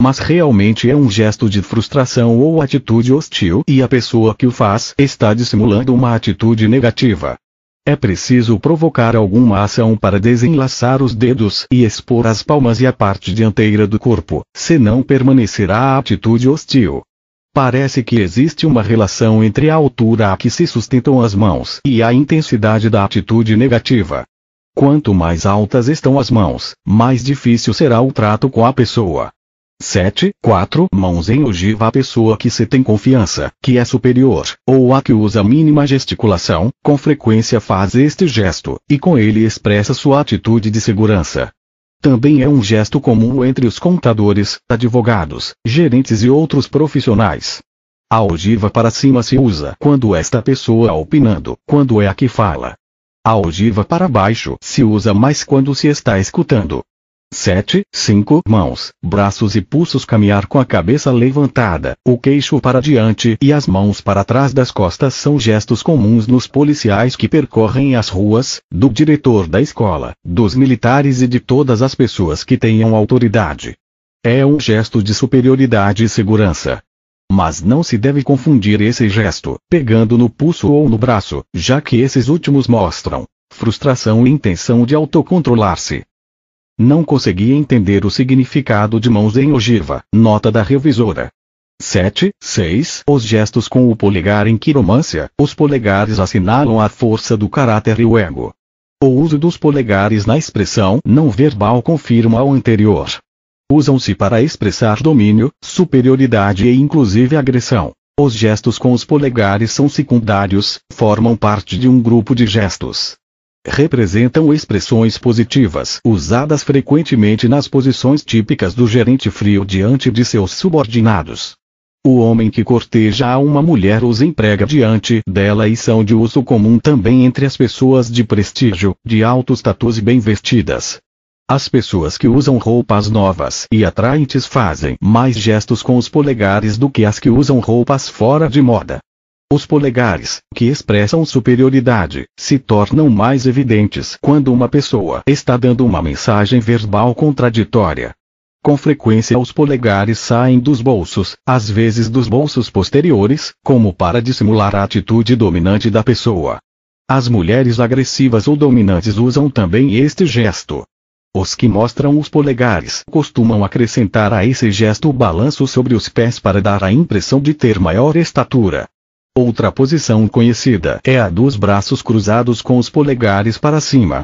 Mas realmente é um gesto de frustração ou atitude hostil e a pessoa que o faz está dissimulando uma atitude negativa. É preciso provocar alguma ação para desenlaçar os dedos e expor as palmas e a parte dianteira do corpo, senão permanecerá a atitude hostil. Parece que existe uma relação entre a altura a que se sustentam as mãos e a intensidade da atitude negativa. Quanto mais altas estão as mãos, mais difícil será o trato com a pessoa. 7. 4. Mãos em ogiva A pessoa que se tem confiança, que é superior, ou a que usa mínima gesticulação, com frequência faz este gesto, e com ele expressa sua atitude de segurança. Também é um gesto comum entre os contadores, advogados, gerentes e outros profissionais. A ogiva para cima se usa quando esta pessoa opinando, quando é a que fala. A ogiva para baixo se usa mais quando se está escutando, 7, 5 mãos, braços e pulsos caminhar com a cabeça levantada, o queixo para diante e as mãos para trás das costas são gestos comuns nos policiais que percorrem as ruas, do diretor da escola, dos militares e de todas as pessoas que tenham autoridade. É um gesto de superioridade e segurança. Mas não se deve confundir esse gesto, pegando no pulso ou no braço, já que esses últimos mostram frustração e intenção de autocontrolar-se. Não conseguia entender o significado de mãos em ogiva. Nota da revisora. 7, 6. Os gestos com o polegar em quiromância, os polegares assinalam a força do caráter e o ego. O uso dos polegares na expressão não verbal confirma o anterior. Usam-se para expressar domínio, superioridade e inclusive agressão. Os gestos com os polegares são secundários, formam parte de um grupo de gestos representam expressões positivas usadas frequentemente nas posições típicas do gerente frio diante de seus subordinados. O homem que corteja a uma mulher os emprega diante dela e são de uso comum também entre as pessoas de prestígio, de alto status e bem vestidas. As pessoas que usam roupas novas e atraentes fazem mais gestos com os polegares do que as que usam roupas fora de moda. Os polegares, que expressam superioridade, se tornam mais evidentes quando uma pessoa está dando uma mensagem verbal contraditória. Com frequência, os polegares saem dos bolsos, às vezes dos bolsos posteriores, como para dissimular a atitude dominante da pessoa. As mulheres agressivas ou dominantes usam também este gesto. Os que mostram os polegares costumam acrescentar a esse gesto o balanço sobre os pés para dar a impressão de ter maior estatura. Outra posição conhecida é a dos braços cruzados com os polegares para cima.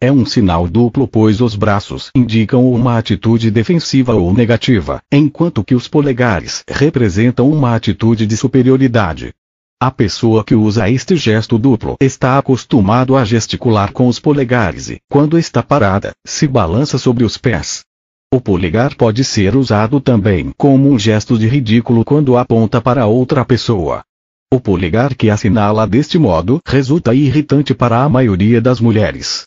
É um sinal duplo pois os braços indicam uma atitude defensiva ou negativa, enquanto que os polegares representam uma atitude de superioridade. A pessoa que usa este gesto duplo está acostumado a gesticular com os polegares e, quando está parada, se balança sobre os pés. O polegar pode ser usado também como um gesto de ridículo quando aponta para outra pessoa, o polegar que assinala deste modo resulta irritante para a maioria das mulheres.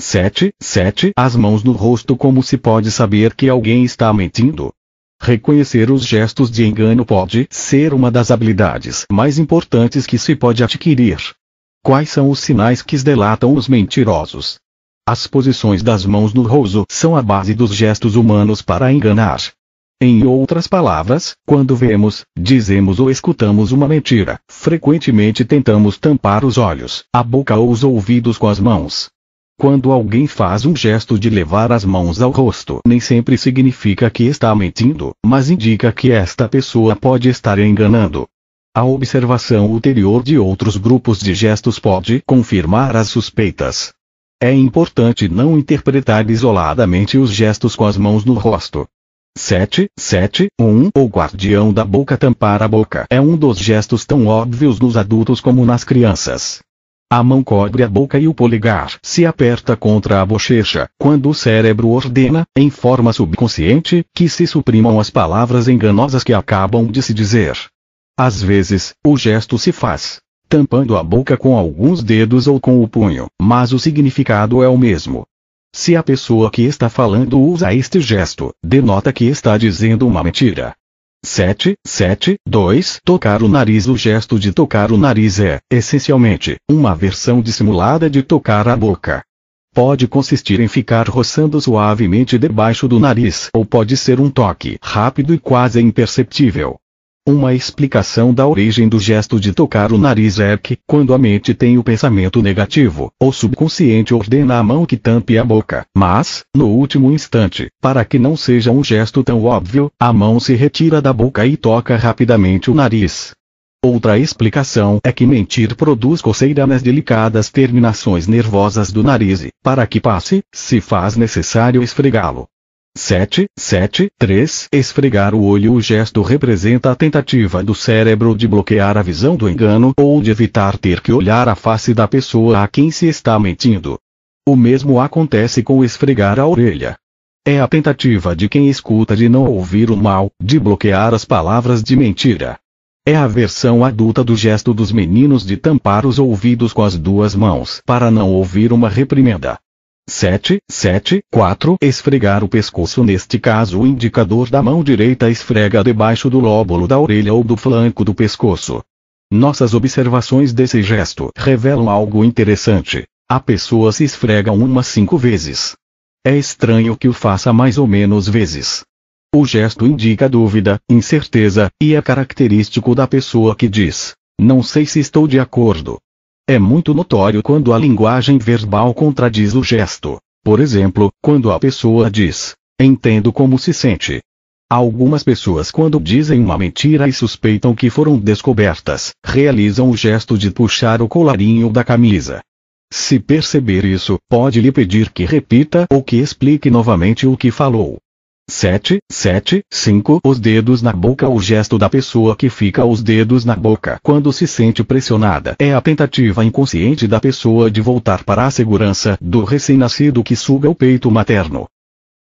7. 7. As mãos no rosto Como se pode saber que alguém está mentindo? Reconhecer os gestos de engano pode ser uma das habilidades mais importantes que se pode adquirir. Quais são os sinais que delatam os mentirosos? As posições das mãos no rosto são a base dos gestos humanos para enganar. Em outras palavras, quando vemos, dizemos ou escutamos uma mentira, frequentemente tentamos tampar os olhos, a boca ou os ouvidos com as mãos. Quando alguém faz um gesto de levar as mãos ao rosto, nem sempre significa que está mentindo, mas indica que esta pessoa pode estar enganando. A observação ulterior de outros grupos de gestos pode confirmar as suspeitas. É importante não interpretar isoladamente os gestos com as mãos no rosto. 7, 7, 1 O guardião da boca tampar a boca é um dos gestos tão óbvios nos adultos como nas crianças. A mão cobre a boca e o polegar se aperta contra a bochecha, quando o cérebro ordena, em forma subconsciente, que se suprimam as palavras enganosas que acabam de se dizer. Às vezes, o gesto se faz tampando a boca com alguns dedos ou com o punho, mas o significado é o mesmo. Se a pessoa que está falando usa este gesto, denota que está dizendo uma mentira. 7, 7, 2 Tocar o nariz O gesto de tocar o nariz é, essencialmente, uma versão dissimulada de tocar a boca. Pode consistir em ficar roçando suavemente debaixo do nariz ou pode ser um toque rápido e quase imperceptível. Uma explicação da origem do gesto de tocar o nariz é que, quando a mente tem o pensamento negativo, o subconsciente ordena a mão que tampe a boca, mas, no último instante, para que não seja um gesto tão óbvio, a mão se retira da boca e toca rapidamente o nariz. Outra explicação é que mentir produz coceira nas delicadas terminações nervosas do nariz e, para que passe, se faz necessário esfregá-lo. 7, 7, 3. Esfregar o olho O gesto representa a tentativa do cérebro de bloquear a visão do engano ou de evitar ter que olhar a face da pessoa a quem se está mentindo. O mesmo acontece com esfregar a orelha. É a tentativa de quem escuta de não ouvir o mal, de bloquear as palavras de mentira. É a versão adulta do gesto dos meninos de tampar os ouvidos com as duas mãos para não ouvir uma reprimenda. 7, 7, 4. Esfregar o pescoço neste caso o indicador da mão direita esfrega debaixo do lóbulo da orelha ou do flanco do pescoço. Nossas observações desse gesto revelam algo interessante. A pessoa se esfrega umas cinco vezes. É estranho que o faça mais ou menos vezes. O gesto indica dúvida, incerteza, e é característico da pessoa que diz: Não sei se estou de acordo. É muito notório quando a linguagem verbal contradiz o gesto. Por exemplo, quando a pessoa diz, entendo como se sente. Algumas pessoas, quando dizem uma mentira e suspeitam que foram descobertas, realizam o gesto de puxar o colarinho da camisa. Se perceber isso, pode lhe pedir que repita ou que explique novamente o que falou. 7, 7, 5. Os dedos na boca O gesto da pessoa que fica os dedos na boca quando se sente pressionada é a tentativa inconsciente da pessoa de voltar para a segurança do recém-nascido que suga o peito materno.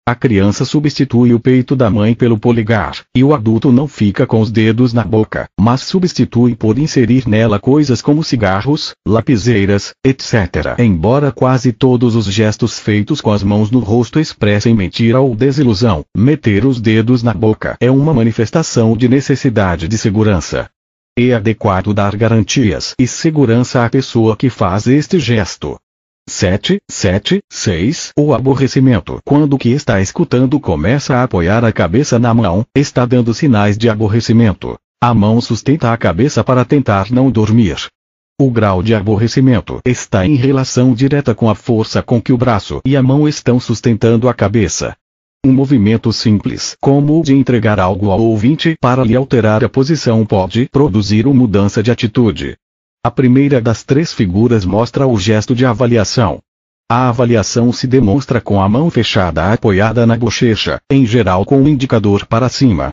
A criança substitui o peito da mãe pelo polegar, e o adulto não fica com os dedos na boca, mas substitui por inserir nela coisas como cigarros, lapiseiras, etc. Embora quase todos os gestos feitos com as mãos no rosto expressem mentira ou desilusão, meter os dedos na boca é uma manifestação de necessidade de segurança. É adequado dar garantias e segurança à pessoa que faz este gesto. 7, 7, 6. O aborrecimento. Quando o que está escutando começa a apoiar a cabeça na mão, está dando sinais de aborrecimento. A mão sustenta a cabeça para tentar não dormir. O grau de aborrecimento está em relação direta com a força com que o braço e a mão estão sustentando a cabeça. Um movimento simples, como o de entregar algo ao ouvinte para lhe alterar a posição, pode produzir uma mudança de atitude. A primeira das três figuras mostra o gesto de avaliação. A avaliação se demonstra com a mão fechada apoiada na bochecha, em geral com o indicador para cima.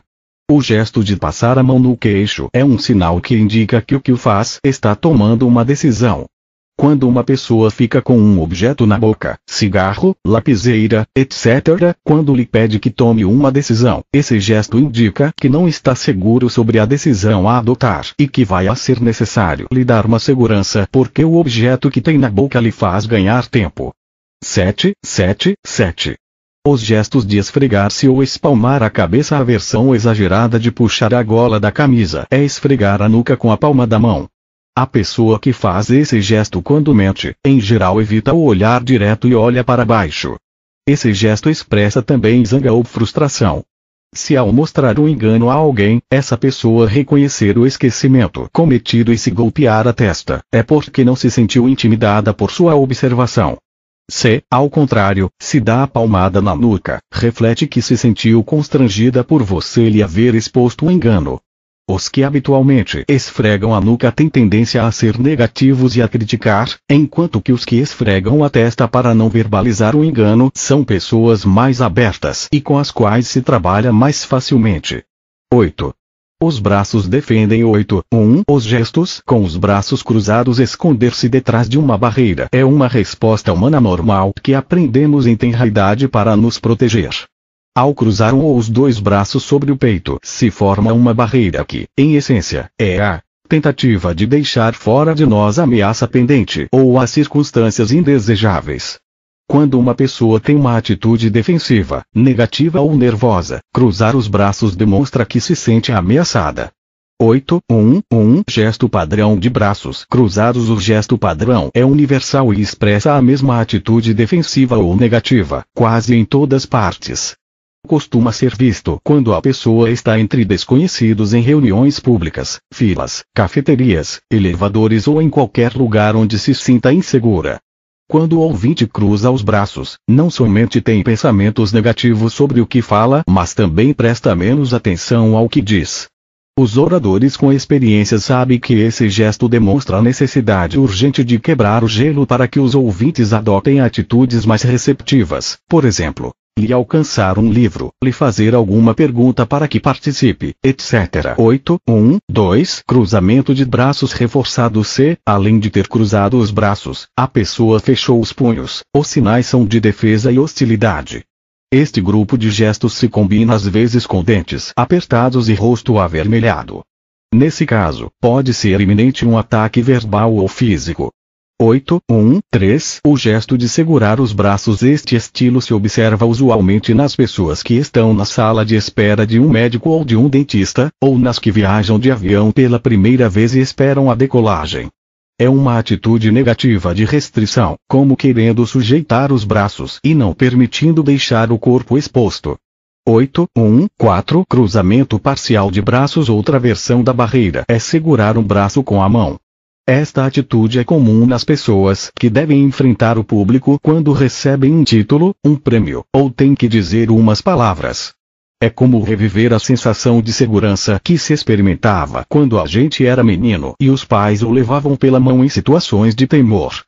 O gesto de passar a mão no queixo é um sinal que indica que o que o faz está tomando uma decisão. Quando uma pessoa fica com um objeto na boca, cigarro, lapiseira, etc., quando lhe pede que tome uma decisão, esse gesto indica que não está seguro sobre a decisão a adotar e que vai a ser necessário lhe dar uma segurança porque o objeto que tem na boca lhe faz ganhar tempo. 7, 7, 7. Os gestos de esfregar-se ou espalmar a cabeça, a versão exagerada de puxar a gola da camisa é esfregar a nuca com a palma da mão, a pessoa que faz esse gesto quando mente, em geral evita o olhar direto e olha para baixo. Esse gesto expressa também zanga ou frustração. Se ao mostrar o um engano a alguém, essa pessoa reconhecer o esquecimento cometido e se golpear a testa, é porque não se sentiu intimidada por sua observação. Se, ao contrário, se dá a palmada na nuca, reflete que se sentiu constrangida por você lhe haver exposto o um engano, os que habitualmente esfregam a nuca têm tendência a ser negativos e a criticar, enquanto que os que esfregam a testa para não verbalizar o engano são pessoas mais abertas e com as quais se trabalha mais facilmente. 8. Os braços defendem 8. 1. Os gestos com os braços cruzados esconder-se detrás de uma barreira é uma resposta humana normal que aprendemos em tenra idade para nos proteger. Ao cruzar um ou os dois braços sobre o peito, se forma uma barreira que, em essência, é a tentativa de deixar fora de nós a ameaça pendente ou as circunstâncias indesejáveis. Quando uma pessoa tem uma atitude defensiva, negativa ou nervosa, cruzar os braços demonstra que se sente ameaçada. 8. 1. 1. Gesto padrão de braços cruzados. O gesto padrão é universal e expressa a mesma atitude defensiva ou negativa, quase em todas partes costuma ser visto quando a pessoa está entre desconhecidos em reuniões públicas, filas, cafeterias, elevadores ou em qualquer lugar onde se sinta insegura. Quando o ouvinte cruza os braços, não somente tem pensamentos negativos sobre o que fala, mas também presta menos atenção ao que diz. Os oradores com experiência sabem que esse gesto demonstra a necessidade urgente de quebrar o gelo para que os ouvintes adotem atitudes mais receptivas, por exemplo, lhe alcançar um livro, lhe fazer alguma pergunta para que participe, etc. 8. 1. 2. Cruzamento de braços reforçado C. Além de ter cruzado os braços, a pessoa fechou os punhos. Os sinais são de defesa e hostilidade. Este grupo de gestos se combina às vezes com dentes apertados e rosto avermelhado. Nesse caso, pode ser iminente um ataque verbal ou físico. 8, 1, 3. O gesto de segurar os braços Este estilo se observa usualmente nas pessoas que estão na sala de espera de um médico ou de um dentista, ou nas que viajam de avião pela primeira vez e esperam a decolagem. É uma atitude negativa de restrição, como querendo sujeitar os braços e não permitindo deixar o corpo exposto. 8, 1, 4 Cruzamento parcial de braços Outra versão da barreira é segurar um braço com a mão. Esta atitude é comum nas pessoas que devem enfrentar o público quando recebem um título, um prêmio, ou têm que dizer umas palavras. É como reviver a sensação de segurança que se experimentava quando a gente era menino e os pais o levavam pela mão em situações de temor.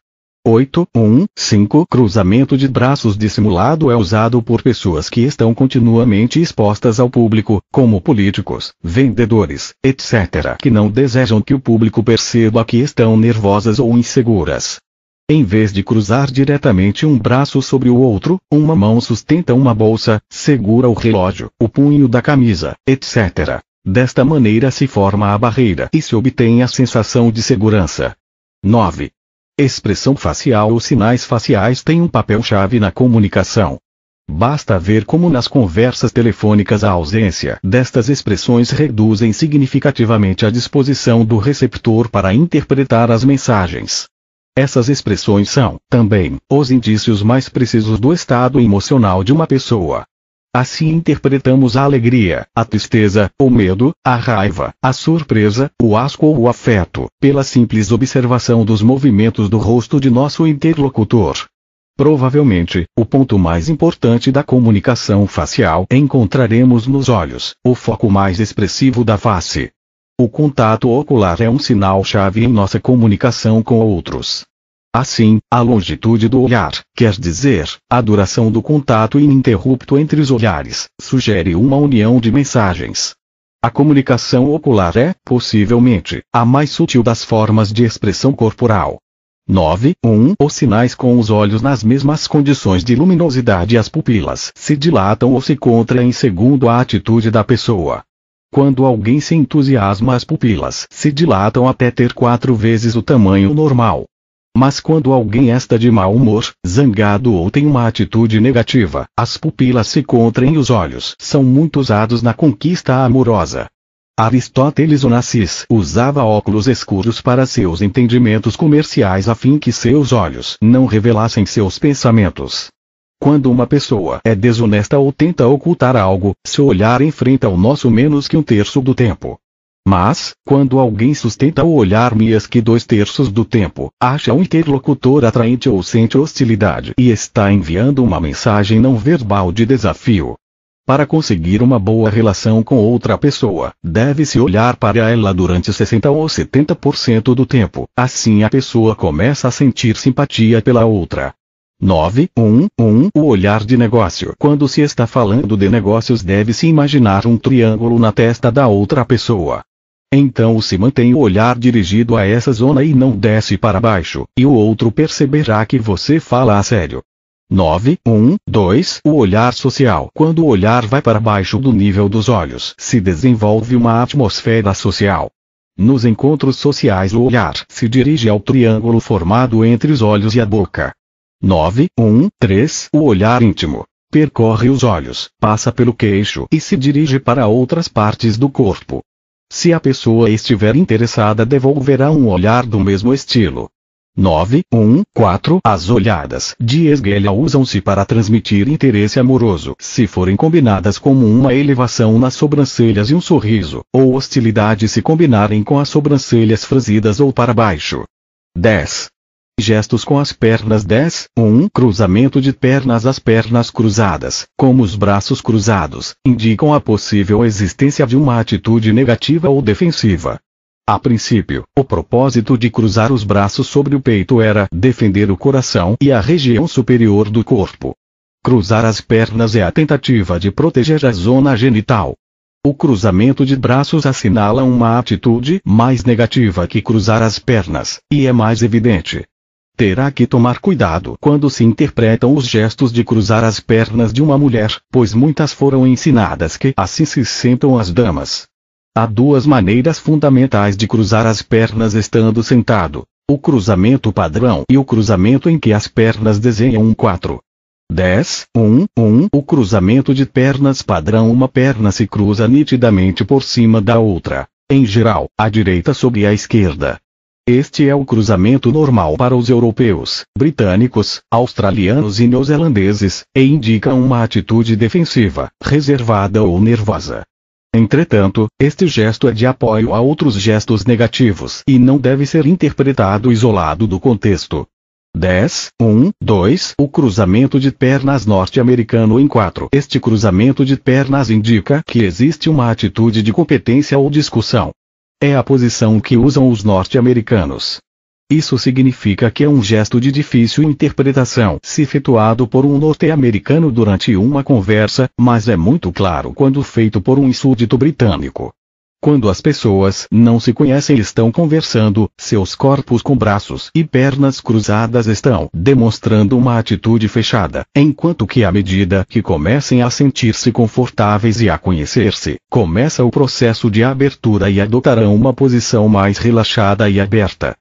8, 1, 5 Cruzamento de braços dissimulado é usado por pessoas que estão continuamente expostas ao público, como políticos, vendedores, etc., que não desejam que o público perceba que estão nervosas ou inseguras. Em vez de cruzar diretamente um braço sobre o outro, uma mão sustenta uma bolsa, segura o relógio, o punho da camisa, etc. Desta maneira se forma a barreira e se obtém a sensação de segurança. 9. Expressão facial ou sinais faciais têm um papel-chave na comunicação. Basta ver como nas conversas telefônicas a ausência destas expressões reduzem significativamente a disposição do receptor para interpretar as mensagens. Essas expressões são, também, os indícios mais precisos do estado emocional de uma pessoa. Assim interpretamos a alegria, a tristeza, o medo, a raiva, a surpresa, o asco ou o afeto, pela simples observação dos movimentos do rosto de nosso interlocutor. Provavelmente, o ponto mais importante da comunicação facial encontraremos nos olhos, o foco mais expressivo da face. O contato ocular é um sinal-chave em nossa comunicação com outros. Assim, a longitude do olhar, quer dizer, a duração do contato ininterrupto entre os olhares, sugere uma união de mensagens. A comunicação ocular é, possivelmente, a mais sutil das formas de expressão corporal. 9. 1. Os sinais com os olhos nas mesmas condições de luminosidade as pupilas se dilatam ou se contraem segundo a atitude da pessoa. Quando alguém se entusiasma as pupilas se dilatam até ter quatro vezes o tamanho normal. Mas quando alguém está de mau humor, zangado ou tem uma atitude negativa, as pupilas se contraem e os olhos são muito usados na conquista amorosa. Aristóteles Onassis usava óculos escuros para seus entendimentos comerciais a fim que seus olhos não revelassem seus pensamentos. Quando uma pessoa é desonesta ou tenta ocultar algo, seu olhar enfrenta o nosso menos que um terço do tempo. Mas, quando alguém sustenta o olhar mias que dois terços do tempo, acha um interlocutor atraente ou sente hostilidade e está enviando uma mensagem não verbal de desafio. Para conseguir uma boa relação com outra pessoa, deve-se olhar para ela durante 60 ou 70% do tempo, assim a pessoa começa a sentir simpatia pela outra. 911 O olhar de negócio. Quando se está falando de negócios, deve-se imaginar um triângulo na testa da outra pessoa. Então o se mantém o olhar dirigido a essa zona e não desce para baixo, e o outro perceberá que você fala a sério. 9, 1, 2. O olhar social. Quando o olhar vai para baixo do nível dos olhos, se desenvolve uma atmosfera social. Nos encontros sociais, o olhar se dirige ao triângulo formado entre os olhos e a boca. 9, 1, 3. O olhar íntimo. Percorre os olhos, passa pelo queixo e se dirige para outras partes do corpo. Se a pessoa estiver interessada, devolverá um olhar do mesmo estilo. 9, 1, 4 As olhadas de esguelha usam-se para transmitir interesse amoroso se forem combinadas com uma elevação nas sobrancelhas e um sorriso, ou hostilidade se combinarem com as sobrancelhas franzidas ou para baixo. 10 gestos com as pernas 10, 1, um cruzamento de pernas As pernas cruzadas, como os braços cruzados, indicam a possível existência de uma atitude negativa ou defensiva. A princípio, o propósito de cruzar os braços sobre o peito era defender o coração e a região superior do corpo. Cruzar as pernas é a tentativa de proteger a zona genital. O cruzamento de braços assinala uma atitude mais negativa que cruzar as pernas, e é mais evidente, Terá que tomar cuidado quando se interpretam os gestos de cruzar as pernas de uma mulher, pois muitas foram ensinadas que assim se sentam as damas. Há duas maneiras fundamentais de cruzar as pernas estando sentado: o cruzamento padrão e o cruzamento em que as pernas desenham um 4. 10, 1, 1. O cruzamento de pernas padrão uma perna se cruza nitidamente por cima da outra, em geral, a direita sobre a esquerda. Este é o cruzamento normal para os europeus, britânicos, australianos e neozelandeses, e indica uma atitude defensiva, reservada ou nervosa. Entretanto, este gesto é de apoio a outros gestos negativos e não deve ser interpretado isolado do contexto. 10, 1, 2 O cruzamento de pernas norte-americano em 4 Este cruzamento de pernas indica que existe uma atitude de competência ou discussão. É a posição que usam os norte-americanos. Isso significa que é um gesto de difícil interpretação se efetuado por um norte-americano durante uma conversa, mas é muito claro quando feito por um súdito britânico. Quando as pessoas não se conhecem e estão conversando, seus corpos com braços e pernas cruzadas estão demonstrando uma atitude fechada, enquanto que à medida que comecem a sentir-se confortáveis e a conhecer-se, começa o processo de abertura e adotarão uma posição mais relaxada e aberta.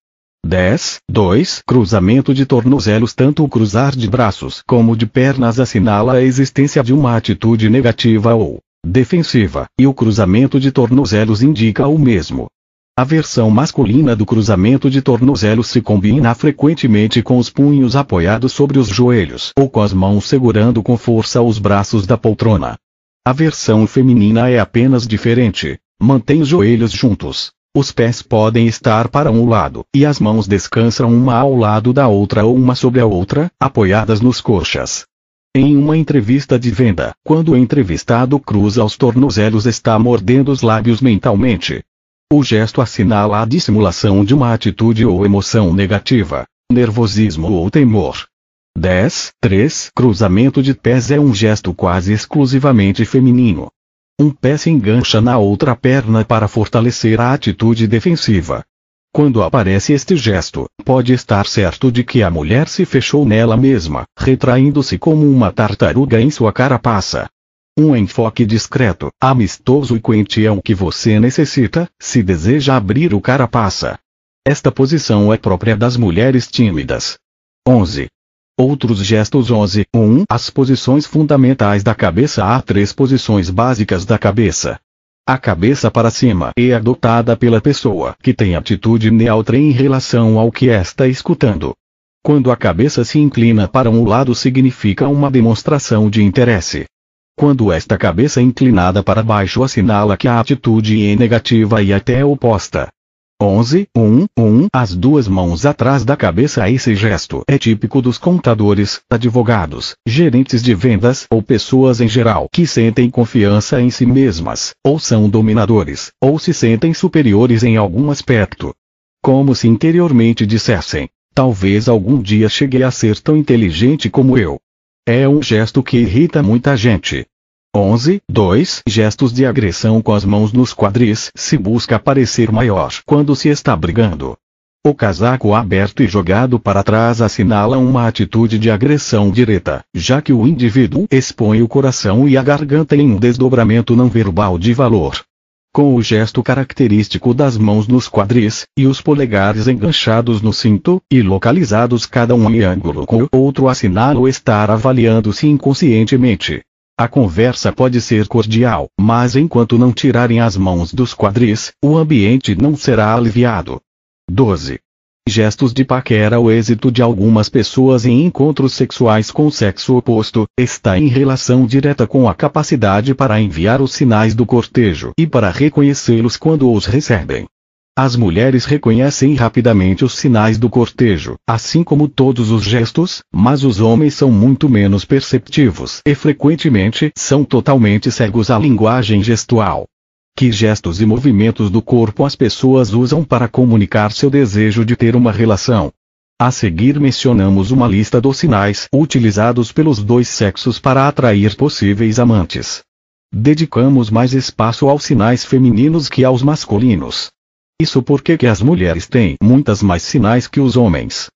10, 2. Cruzamento de tornozelos Tanto o cruzar de braços como de pernas assinala a existência de uma atitude negativa ou defensiva, e o cruzamento de tornozelos indica o mesmo. A versão masculina do cruzamento de tornozelos se combina frequentemente com os punhos apoiados sobre os joelhos ou com as mãos segurando com força os braços da poltrona. A versão feminina é apenas diferente. Mantém os joelhos juntos. Os pés podem estar para um lado, e as mãos descansam uma ao lado da outra ou uma sobre a outra, apoiadas nos coxas. Em uma entrevista de venda, quando o entrevistado cruza os tornozelos está mordendo os lábios mentalmente. O gesto assinala a dissimulação de uma atitude ou emoção negativa, nervosismo ou temor. 10. 3. Cruzamento de pés é um gesto quase exclusivamente feminino. Um pé se engancha na outra perna para fortalecer a atitude defensiva. Quando aparece este gesto, pode estar certo de que a mulher se fechou nela mesma, retraindo-se como uma tartaruga em sua carapaça. Um enfoque discreto, amistoso e é o que você necessita, se deseja abrir o carapaça. Esta posição é própria das mulheres tímidas. 11. Outros gestos 11. 1. As posições fundamentais da cabeça Há três posições básicas da cabeça a cabeça para cima é adotada pela pessoa que tem atitude neutra em relação ao que está escutando. Quando a cabeça se inclina para um lado significa uma demonstração de interesse. Quando esta cabeça inclinada para baixo assinala que a atitude é negativa e até oposta. 11, 1, 1, as duas mãos atrás da cabeça. Esse gesto é típico dos contadores, advogados, gerentes de vendas ou pessoas em geral que sentem confiança em si mesmas, ou são dominadores, ou se sentem superiores em algum aspecto. Como se interiormente dissessem: Talvez algum dia chegue a ser tão inteligente como eu. É um gesto que irrita muita gente, 11. 2. Gestos de agressão com as mãos nos quadris se busca parecer maior quando se está brigando. O casaco aberto e jogado para trás assinala uma atitude de agressão direta, já que o indivíduo expõe o coração e a garganta em um desdobramento não verbal de valor. Com o gesto característico das mãos nos quadris, e os polegares enganchados no cinto, e localizados cada um em ângulo com o outro assinala o estar avaliando-se inconscientemente, a conversa pode ser cordial, mas enquanto não tirarem as mãos dos quadris, o ambiente não será aliviado. 12. Gestos de paquera O êxito de algumas pessoas em encontros sexuais com o sexo oposto está em relação direta com a capacidade para enviar os sinais do cortejo e para reconhecê-los quando os recebem. As mulheres reconhecem rapidamente os sinais do cortejo, assim como todos os gestos, mas os homens são muito menos perceptivos e frequentemente são totalmente cegos à linguagem gestual. Que gestos e movimentos do corpo as pessoas usam para comunicar seu desejo de ter uma relação? A seguir mencionamos uma lista dos sinais utilizados pelos dois sexos para atrair possíveis amantes. Dedicamos mais espaço aos sinais femininos que aos masculinos. Isso porque que as mulheres têm muitas mais sinais que os homens.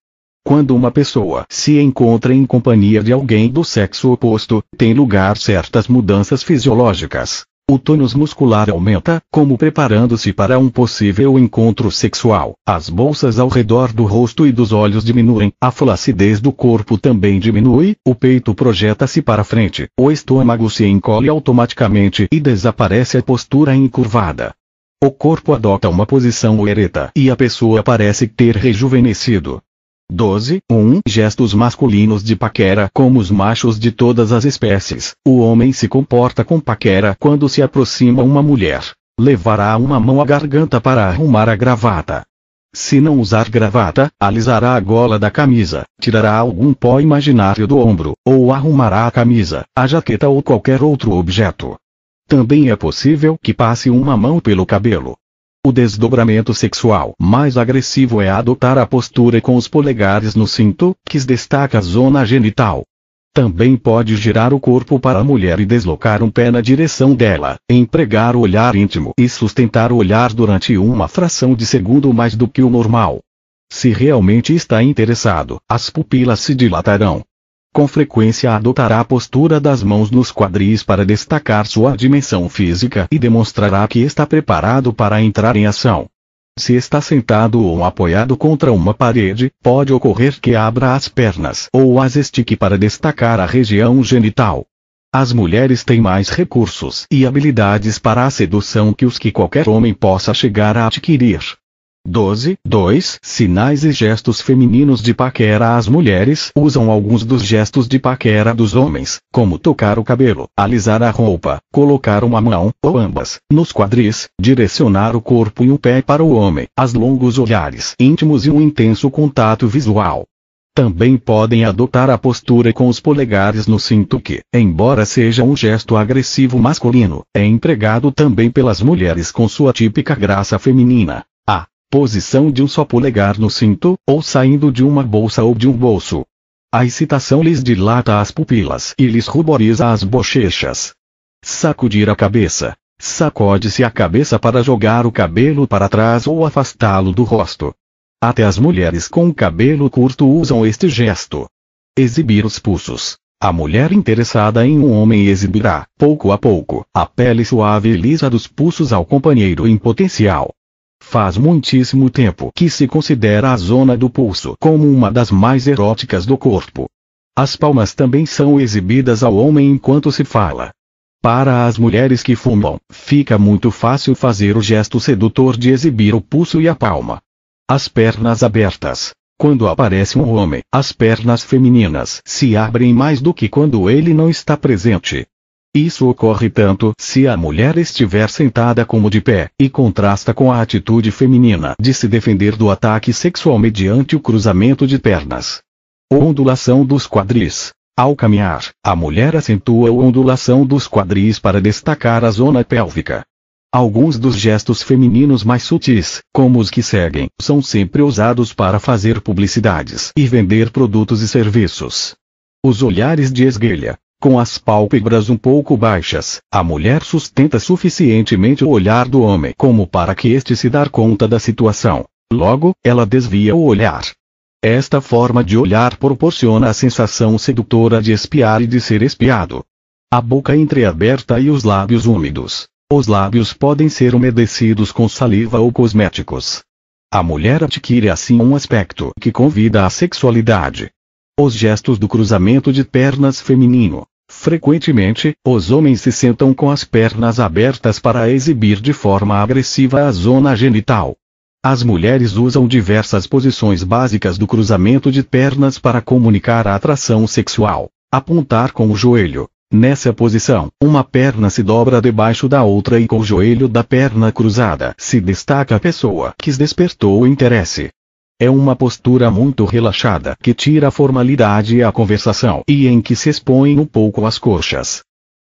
Quando uma pessoa se encontra em companhia de alguém do sexo oposto, tem lugar certas mudanças fisiológicas. O tônus muscular aumenta, como preparando-se para um possível encontro sexual. As bolsas ao redor do rosto e dos olhos diminuem, a flacidez do corpo também diminui, o peito projeta-se para frente, o estômago se encolhe automaticamente e desaparece a postura encurvada. O corpo adota uma posição ereta e a pessoa parece ter rejuvenescido. 12. 1. Um, gestos masculinos de paquera Como os machos de todas as espécies, o homem se comporta com paquera quando se aproxima uma mulher. Levará uma mão à garganta para arrumar a gravata. Se não usar gravata, alisará a gola da camisa, tirará algum pó imaginário do ombro, ou arrumará a camisa, a jaqueta ou qualquer outro objeto. Também é possível que passe uma mão pelo cabelo. O desdobramento sexual mais agressivo é adotar a postura com os polegares no cinto, que destaca a zona genital. Também pode girar o corpo para a mulher e deslocar um pé na direção dela, empregar o olhar íntimo e sustentar o olhar durante uma fração de segundo mais do que o normal. Se realmente está interessado, as pupilas se dilatarão, com frequência adotará a postura das mãos nos quadris para destacar sua dimensão física e demonstrará que está preparado para entrar em ação. Se está sentado ou apoiado contra uma parede, pode ocorrer que abra as pernas ou as estique para destacar a região genital. As mulheres têm mais recursos e habilidades para a sedução que os que qualquer homem possa chegar a adquirir. 12. 2. Sinais e gestos femininos de paquera As mulheres usam alguns dos gestos de paquera dos homens, como tocar o cabelo, alisar a roupa, colocar uma mão, ou ambas, nos quadris, direcionar o corpo e o pé para o homem, as longos olhares íntimos e um intenso contato visual. Também podem adotar a postura com os polegares no cinto que, embora seja um gesto agressivo masculino, é empregado também pelas mulheres com sua típica graça feminina posição de um só polegar no cinto, ou saindo de uma bolsa ou de um bolso. A excitação lhes dilata as pupilas e lhes ruboriza as bochechas. Sacudir a cabeça. Sacode-se a cabeça para jogar o cabelo para trás ou afastá-lo do rosto. Até as mulheres com cabelo curto usam este gesto. Exibir os pulsos. A mulher interessada em um homem exibirá, pouco a pouco, a pele suave e lisa dos pulsos ao companheiro em potencial. Faz muitíssimo tempo que se considera a zona do pulso como uma das mais eróticas do corpo. As palmas também são exibidas ao homem enquanto se fala. Para as mulheres que fumam, fica muito fácil fazer o gesto sedutor de exibir o pulso e a palma. As pernas abertas. Quando aparece um homem, as pernas femininas se abrem mais do que quando ele não está presente. Isso ocorre tanto se a mulher estiver sentada como de pé, e contrasta com a atitude feminina de se defender do ataque sexual mediante o cruzamento de pernas. Ou ondulação dos quadris. Ao caminhar, a mulher acentua a ondulação dos quadris para destacar a zona pélvica. Alguns dos gestos femininos mais sutis, como os que seguem, são sempre usados para fazer publicidades e vender produtos e serviços. Os olhares de esguelha, com as pálpebras um pouco baixas, a mulher sustenta suficientemente o olhar do homem como para que este se dar conta da situação. Logo, ela desvia o olhar. Esta forma de olhar proporciona a sensação sedutora de espiar e de ser espiado. A boca entreaberta e os lábios úmidos. Os lábios podem ser umedecidos com saliva ou cosméticos. A mulher adquire assim um aspecto que convida à sexualidade os gestos do cruzamento de pernas feminino. Frequentemente, os homens se sentam com as pernas abertas para exibir de forma agressiva a zona genital. As mulheres usam diversas posições básicas do cruzamento de pernas para comunicar a atração sexual. Apontar com o joelho. Nessa posição, uma perna se dobra debaixo da outra e com o joelho da perna cruzada se destaca a pessoa que despertou o interesse. É uma postura muito relaxada que tira a formalidade à conversação e em que se expõe um pouco as coxas.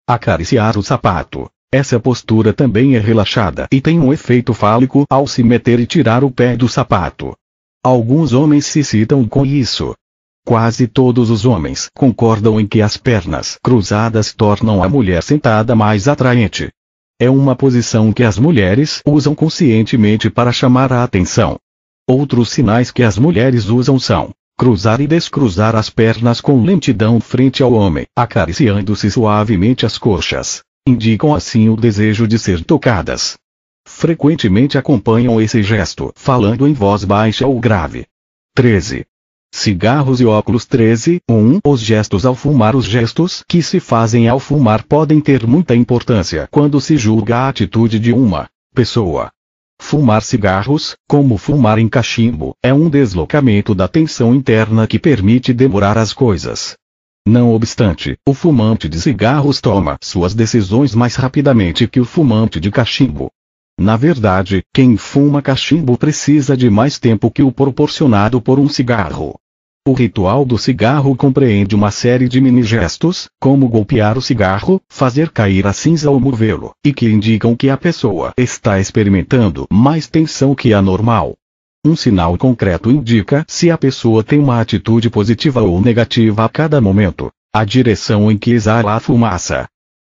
Acariciar o sapato. Essa postura também é relaxada e tem um efeito fálico ao se meter e tirar o pé do sapato. Alguns homens se citam com isso. Quase todos os homens concordam em que as pernas cruzadas tornam a mulher sentada mais atraente. É uma posição que as mulheres usam conscientemente para chamar a atenção. Outros sinais que as mulheres usam são cruzar e descruzar as pernas com lentidão frente ao homem, acariciando-se suavemente as coxas. Indicam assim o desejo de ser tocadas. Frequentemente acompanham esse gesto falando em voz baixa ou grave. 13. Cigarros e óculos 13, 1. Os gestos ao fumar Os gestos que se fazem ao fumar podem ter muita importância quando se julga a atitude de uma pessoa. Fumar cigarros, como fumar em cachimbo, é um deslocamento da tensão interna que permite demorar as coisas. Não obstante, o fumante de cigarros toma suas decisões mais rapidamente que o fumante de cachimbo. Na verdade, quem fuma cachimbo precisa de mais tempo que o proporcionado por um cigarro. O ritual do cigarro compreende uma série de mini-gestos, como golpear o cigarro, fazer cair a cinza ou movê-lo, e que indicam que a pessoa está experimentando mais tensão que a normal. Um sinal concreto indica se a pessoa tem uma atitude positiva ou negativa a cada momento, a direção em que exala a fumaça.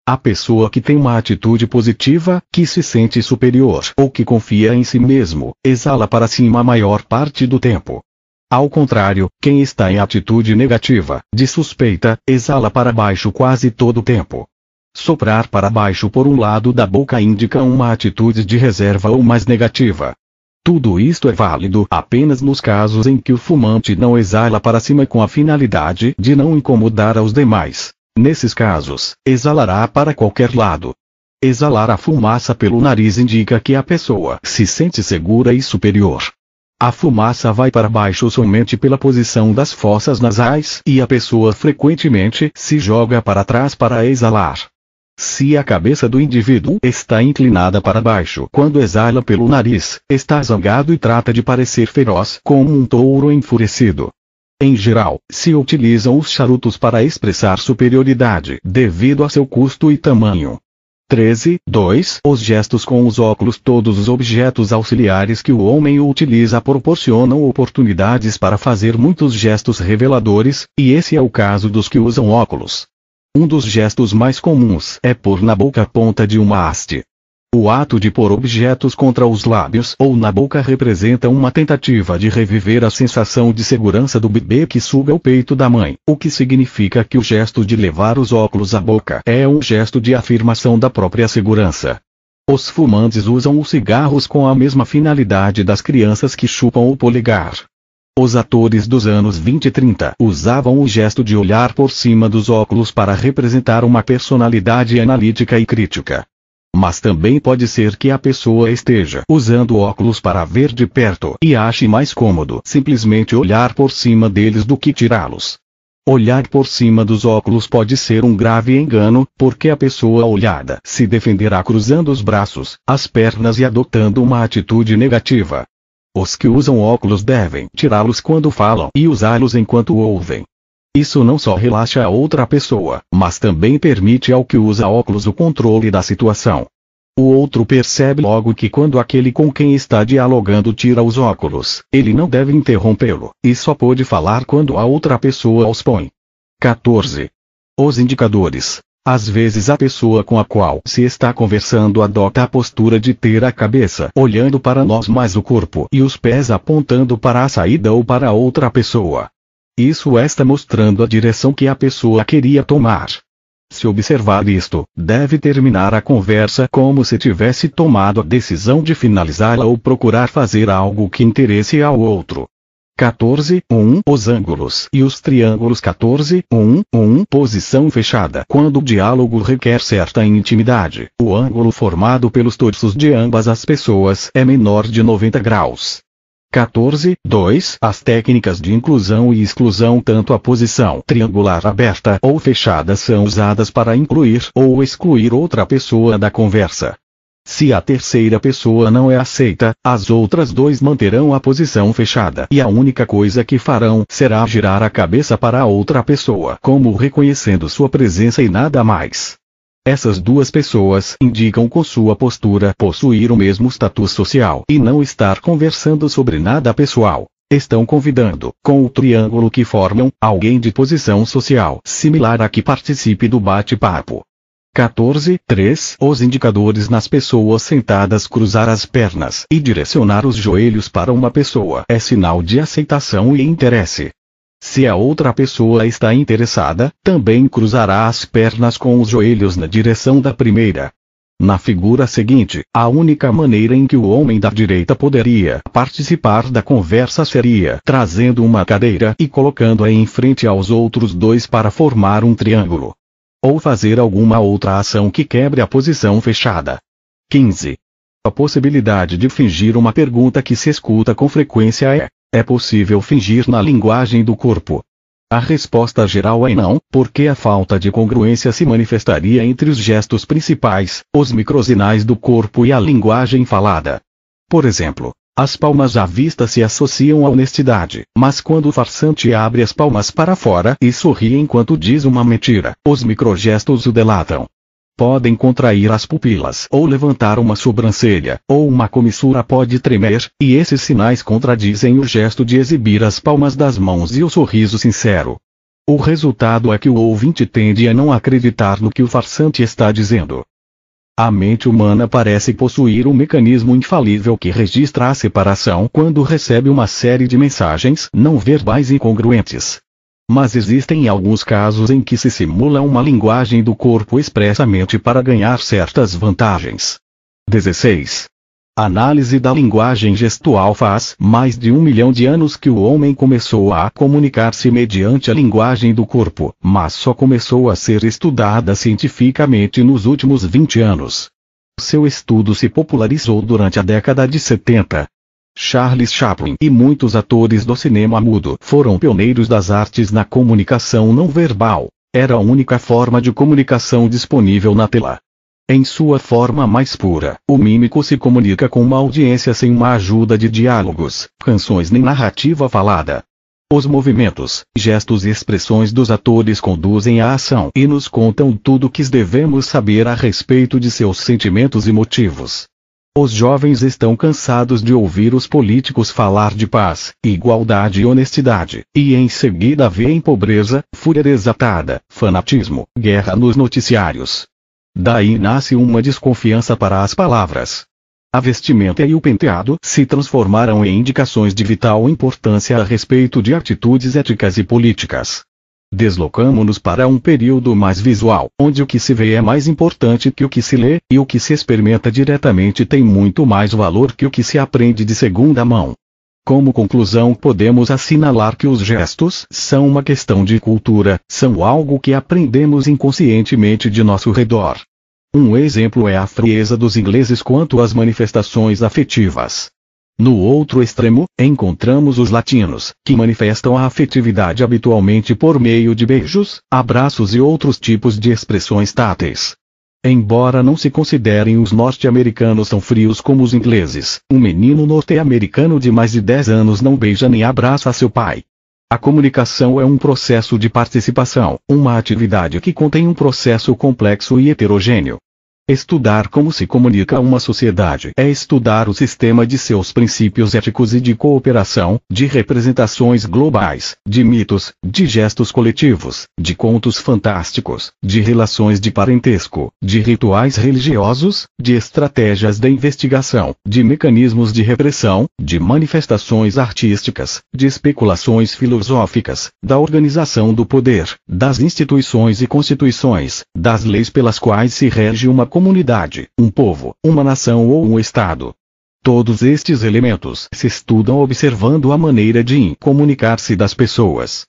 A pessoa que tem uma atitude positiva, que se sente superior ou que confia em si mesmo, exala para cima a maior parte do tempo. Ao contrário, quem está em atitude negativa, de suspeita, exala para baixo quase todo o tempo. Soprar para baixo por um lado da boca indica uma atitude de reserva ou mais negativa. Tudo isto é válido apenas nos casos em que o fumante não exala para cima com a finalidade de não incomodar aos demais. Nesses casos, exalará para qualquer lado. Exalar a fumaça pelo nariz indica que a pessoa se sente segura e superior. A fumaça vai para baixo somente pela posição das fossas nasais e a pessoa frequentemente se joga para trás para exalar. Se a cabeça do indivíduo está inclinada para baixo quando exala pelo nariz, está zangado e trata de parecer feroz como um touro enfurecido. Em geral, se utilizam os charutos para expressar superioridade devido a seu custo e tamanho. 13. 2. Os gestos com os óculos Todos os objetos auxiliares que o homem utiliza proporcionam oportunidades para fazer muitos gestos reveladores, e esse é o caso dos que usam óculos. Um dos gestos mais comuns é pôr na boca a ponta de uma haste. O ato de pôr objetos contra os lábios ou na boca representa uma tentativa de reviver a sensação de segurança do bebê que suga o peito da mãe, o que significa que o gesto de levar os óculos à boca é um gesto de afirmação da própria segurança. Os fumantes usam os cigarros com a mesma finalidade das crianças que chupam o polegar. Os atores dos anos 20 e 30 usavam o gesto de olhar por cima dos óculos para representar uma personalidade analítica e crítica. Mas também pode ser que a pessoa esteja usando óculos para ver de perto e ache mais cômodo simplesmente olhar por cima deles do que tirá-los. Olhar por cima dos óculos pode ser um grave engano, porque a pessoa olhada se defenderá cruzando os braços, as pernas e adotando uma atitude negativa. Os que usam óculos devem tirá-los quando falam e usá-los enquanto ouvem. Isso não só relaxa a outra pessoa, mas também permite ao que usa óculos o controle da situação. O outro percebe logo que quando aquele com quem está dialogando tira os óculos, ele não deve interrompê-lo, e só pode falar quando a outra pessoa os põe. 14. Os indicadores. Às vezes a pessoa com a qual se está conversando adota a postura de ter a cabeça olhando para nós mais o corpo e os pés apontando para a saída ou para outra pessoa. Isso está mostrando a direção que a pessoa queria tomar. Se observar isto, deve terminar a conversa como se tivesse tomado a decisão de finalizá-la ou procurar fazer algo que interesse ao outro. 14, 1, os ângulos e os triângulos 14, 1, 1, posição fechada. Quando o diálogo requer certa intimidade, o ângulo formado pelos torsos de ambas as pessoas é menor de 90 graus. 14. 2. As técnicas de inclusão e exclusão tanto a posição triangular aberta ou fechada são usadas para incluir ou excluir outra pessoa da conversa. Se a terceira pessoa não é aceita, as outras dois manterão a posição fechada e a única coisa que farão será girar a cabeça para a outra pessoa como reconhecendo sua presença e nada mais. Essas duas pessoas indicam com sua postura possuir o mesmo status social e não estar conversando sobre nada pessoal. Estão convidando, com o triângulo que formam, alguém de posição social similar a que participe do bate-papo. 14. 3. Os indicadores nas pessoas sentadas cruzar as pernas e direcionar os joelhos para uma pessoa é sinal de aceitação e interesse. Se a outra pessoa está interessada, também cruzará as pernas com os joelhos na direção da primeira. Na figura seguinte, a única maneira em que o homem da direita poderia participar da conversa seria trazendo uma cadeira e colocando-a em frente aos outros dois para formar um triângulo. Ou fazer alguma outra ação que quebre a posição fechada. 15. A possibilidade de fingir uma pergunta que se escuta com frequência é: é possível fingir na linguagem do corpo. A resposta geral é não, porque a falta de congruência se manifestaria entre os gestos principais, os microsinais do corpo e a linguagem falada. Por exemplo, as palmas à vista se associam à honestidade, mas quando o farsante abre as palmas para fora e sorri enquanto diz uma mentira, os microgestos o delatam podem contrair as pupilas ou levantar uma sobrancelha, ou uma comissura pode tremer, e esses sinais contradizem o gesto de exibir as palmas das mãos e o sorriso sincero. O resultado é que o ouvinte tende a não acreditar no que o farsante está dizendo. A mente humana parece possuir um mecanismo infalível que registra a separação quando recebe uma série de mensagens não verbais incongruentes. Mas existem alguns casos em que se simula uma linguagem do corpo expressamente para ganhar certas vantagens. 16. Análise da linguagem gestual faz mais de um milhão de anos que o homem começou a comunicar-se mediante a linguagem do corpo, mas só começou a ser estudada cientificamente nos últimos 20 anos. Seu estudo se popularizou durante a década de 70, Charles Chaplin e muitos atores do cinema mudo foram pioneiros das artes na comunicação não verbal. Era a única forma de comunicação disponível na tela. Em sua forma mais pura, o mímico se comunica com uma audiência sem uma ajuda de diálogos, canções nem narrativa falada. Os movimentos, gestos e expressões dos atores conduzem à ação e nos contam tudo o que devemos saber a respeito de seus sentimentos e motivos. Os jovens estão cansados de ouvir os políticos falar de paz, igualdade e honestidade, e em seguida vêem pobreza, fúria desatada, fanatismo, guerra nos noticiários. Daí nasce uma desconfiança para as palavras. A vestimenta e o penteado se transformaram em indicações de vital importância a respeito de atitudes éticas e políticas. Deslocamo-nos para um período mais visual, onde o que se vê é mais importante que o que se lê, e o que se experimenta diretamente tem muito mais valor que o que se aprende de segunda mão. Como conclusão, podemos assinalar que os gestos são uma questão de cultura, são algo que aprendemos inconscientemente de nosso redor. Um exemplo é a frieza dos ingleses quanto às manifestações afetivas. No outro extremo, encontramos os latinos, que manifestam a afetividade habitualmente por meio de beijos, abraços e outros tipos de expressões táteis. Embora não se considerem os norte-americanos tão frios como os ingleses, um menino norte-americano de mais de 10 anos não beija nem abraça seu pai. A comunicação é um processo de participação, uma atividade que contém um processo complexo e heterogêneo. Estudar como se comunica uma sociedade é estudar o sistema de seus princípios éticos e de cooperação, de representações globais, de mitos, de gestos coletivos, de contos fantásticos, de relações de parentesco, de rituais religiosos, de estratégias de investigação, de mecanismos de repressão, de manifestações artísticas, de especulações filosóficas, da organização do poder, das instituições e constituições, das leis pelas quais se rege uma comunidade, um povo, uma nação ou um Estado. Todos estes elementos se estudam observando a maneira de comunicar-se das pessoas.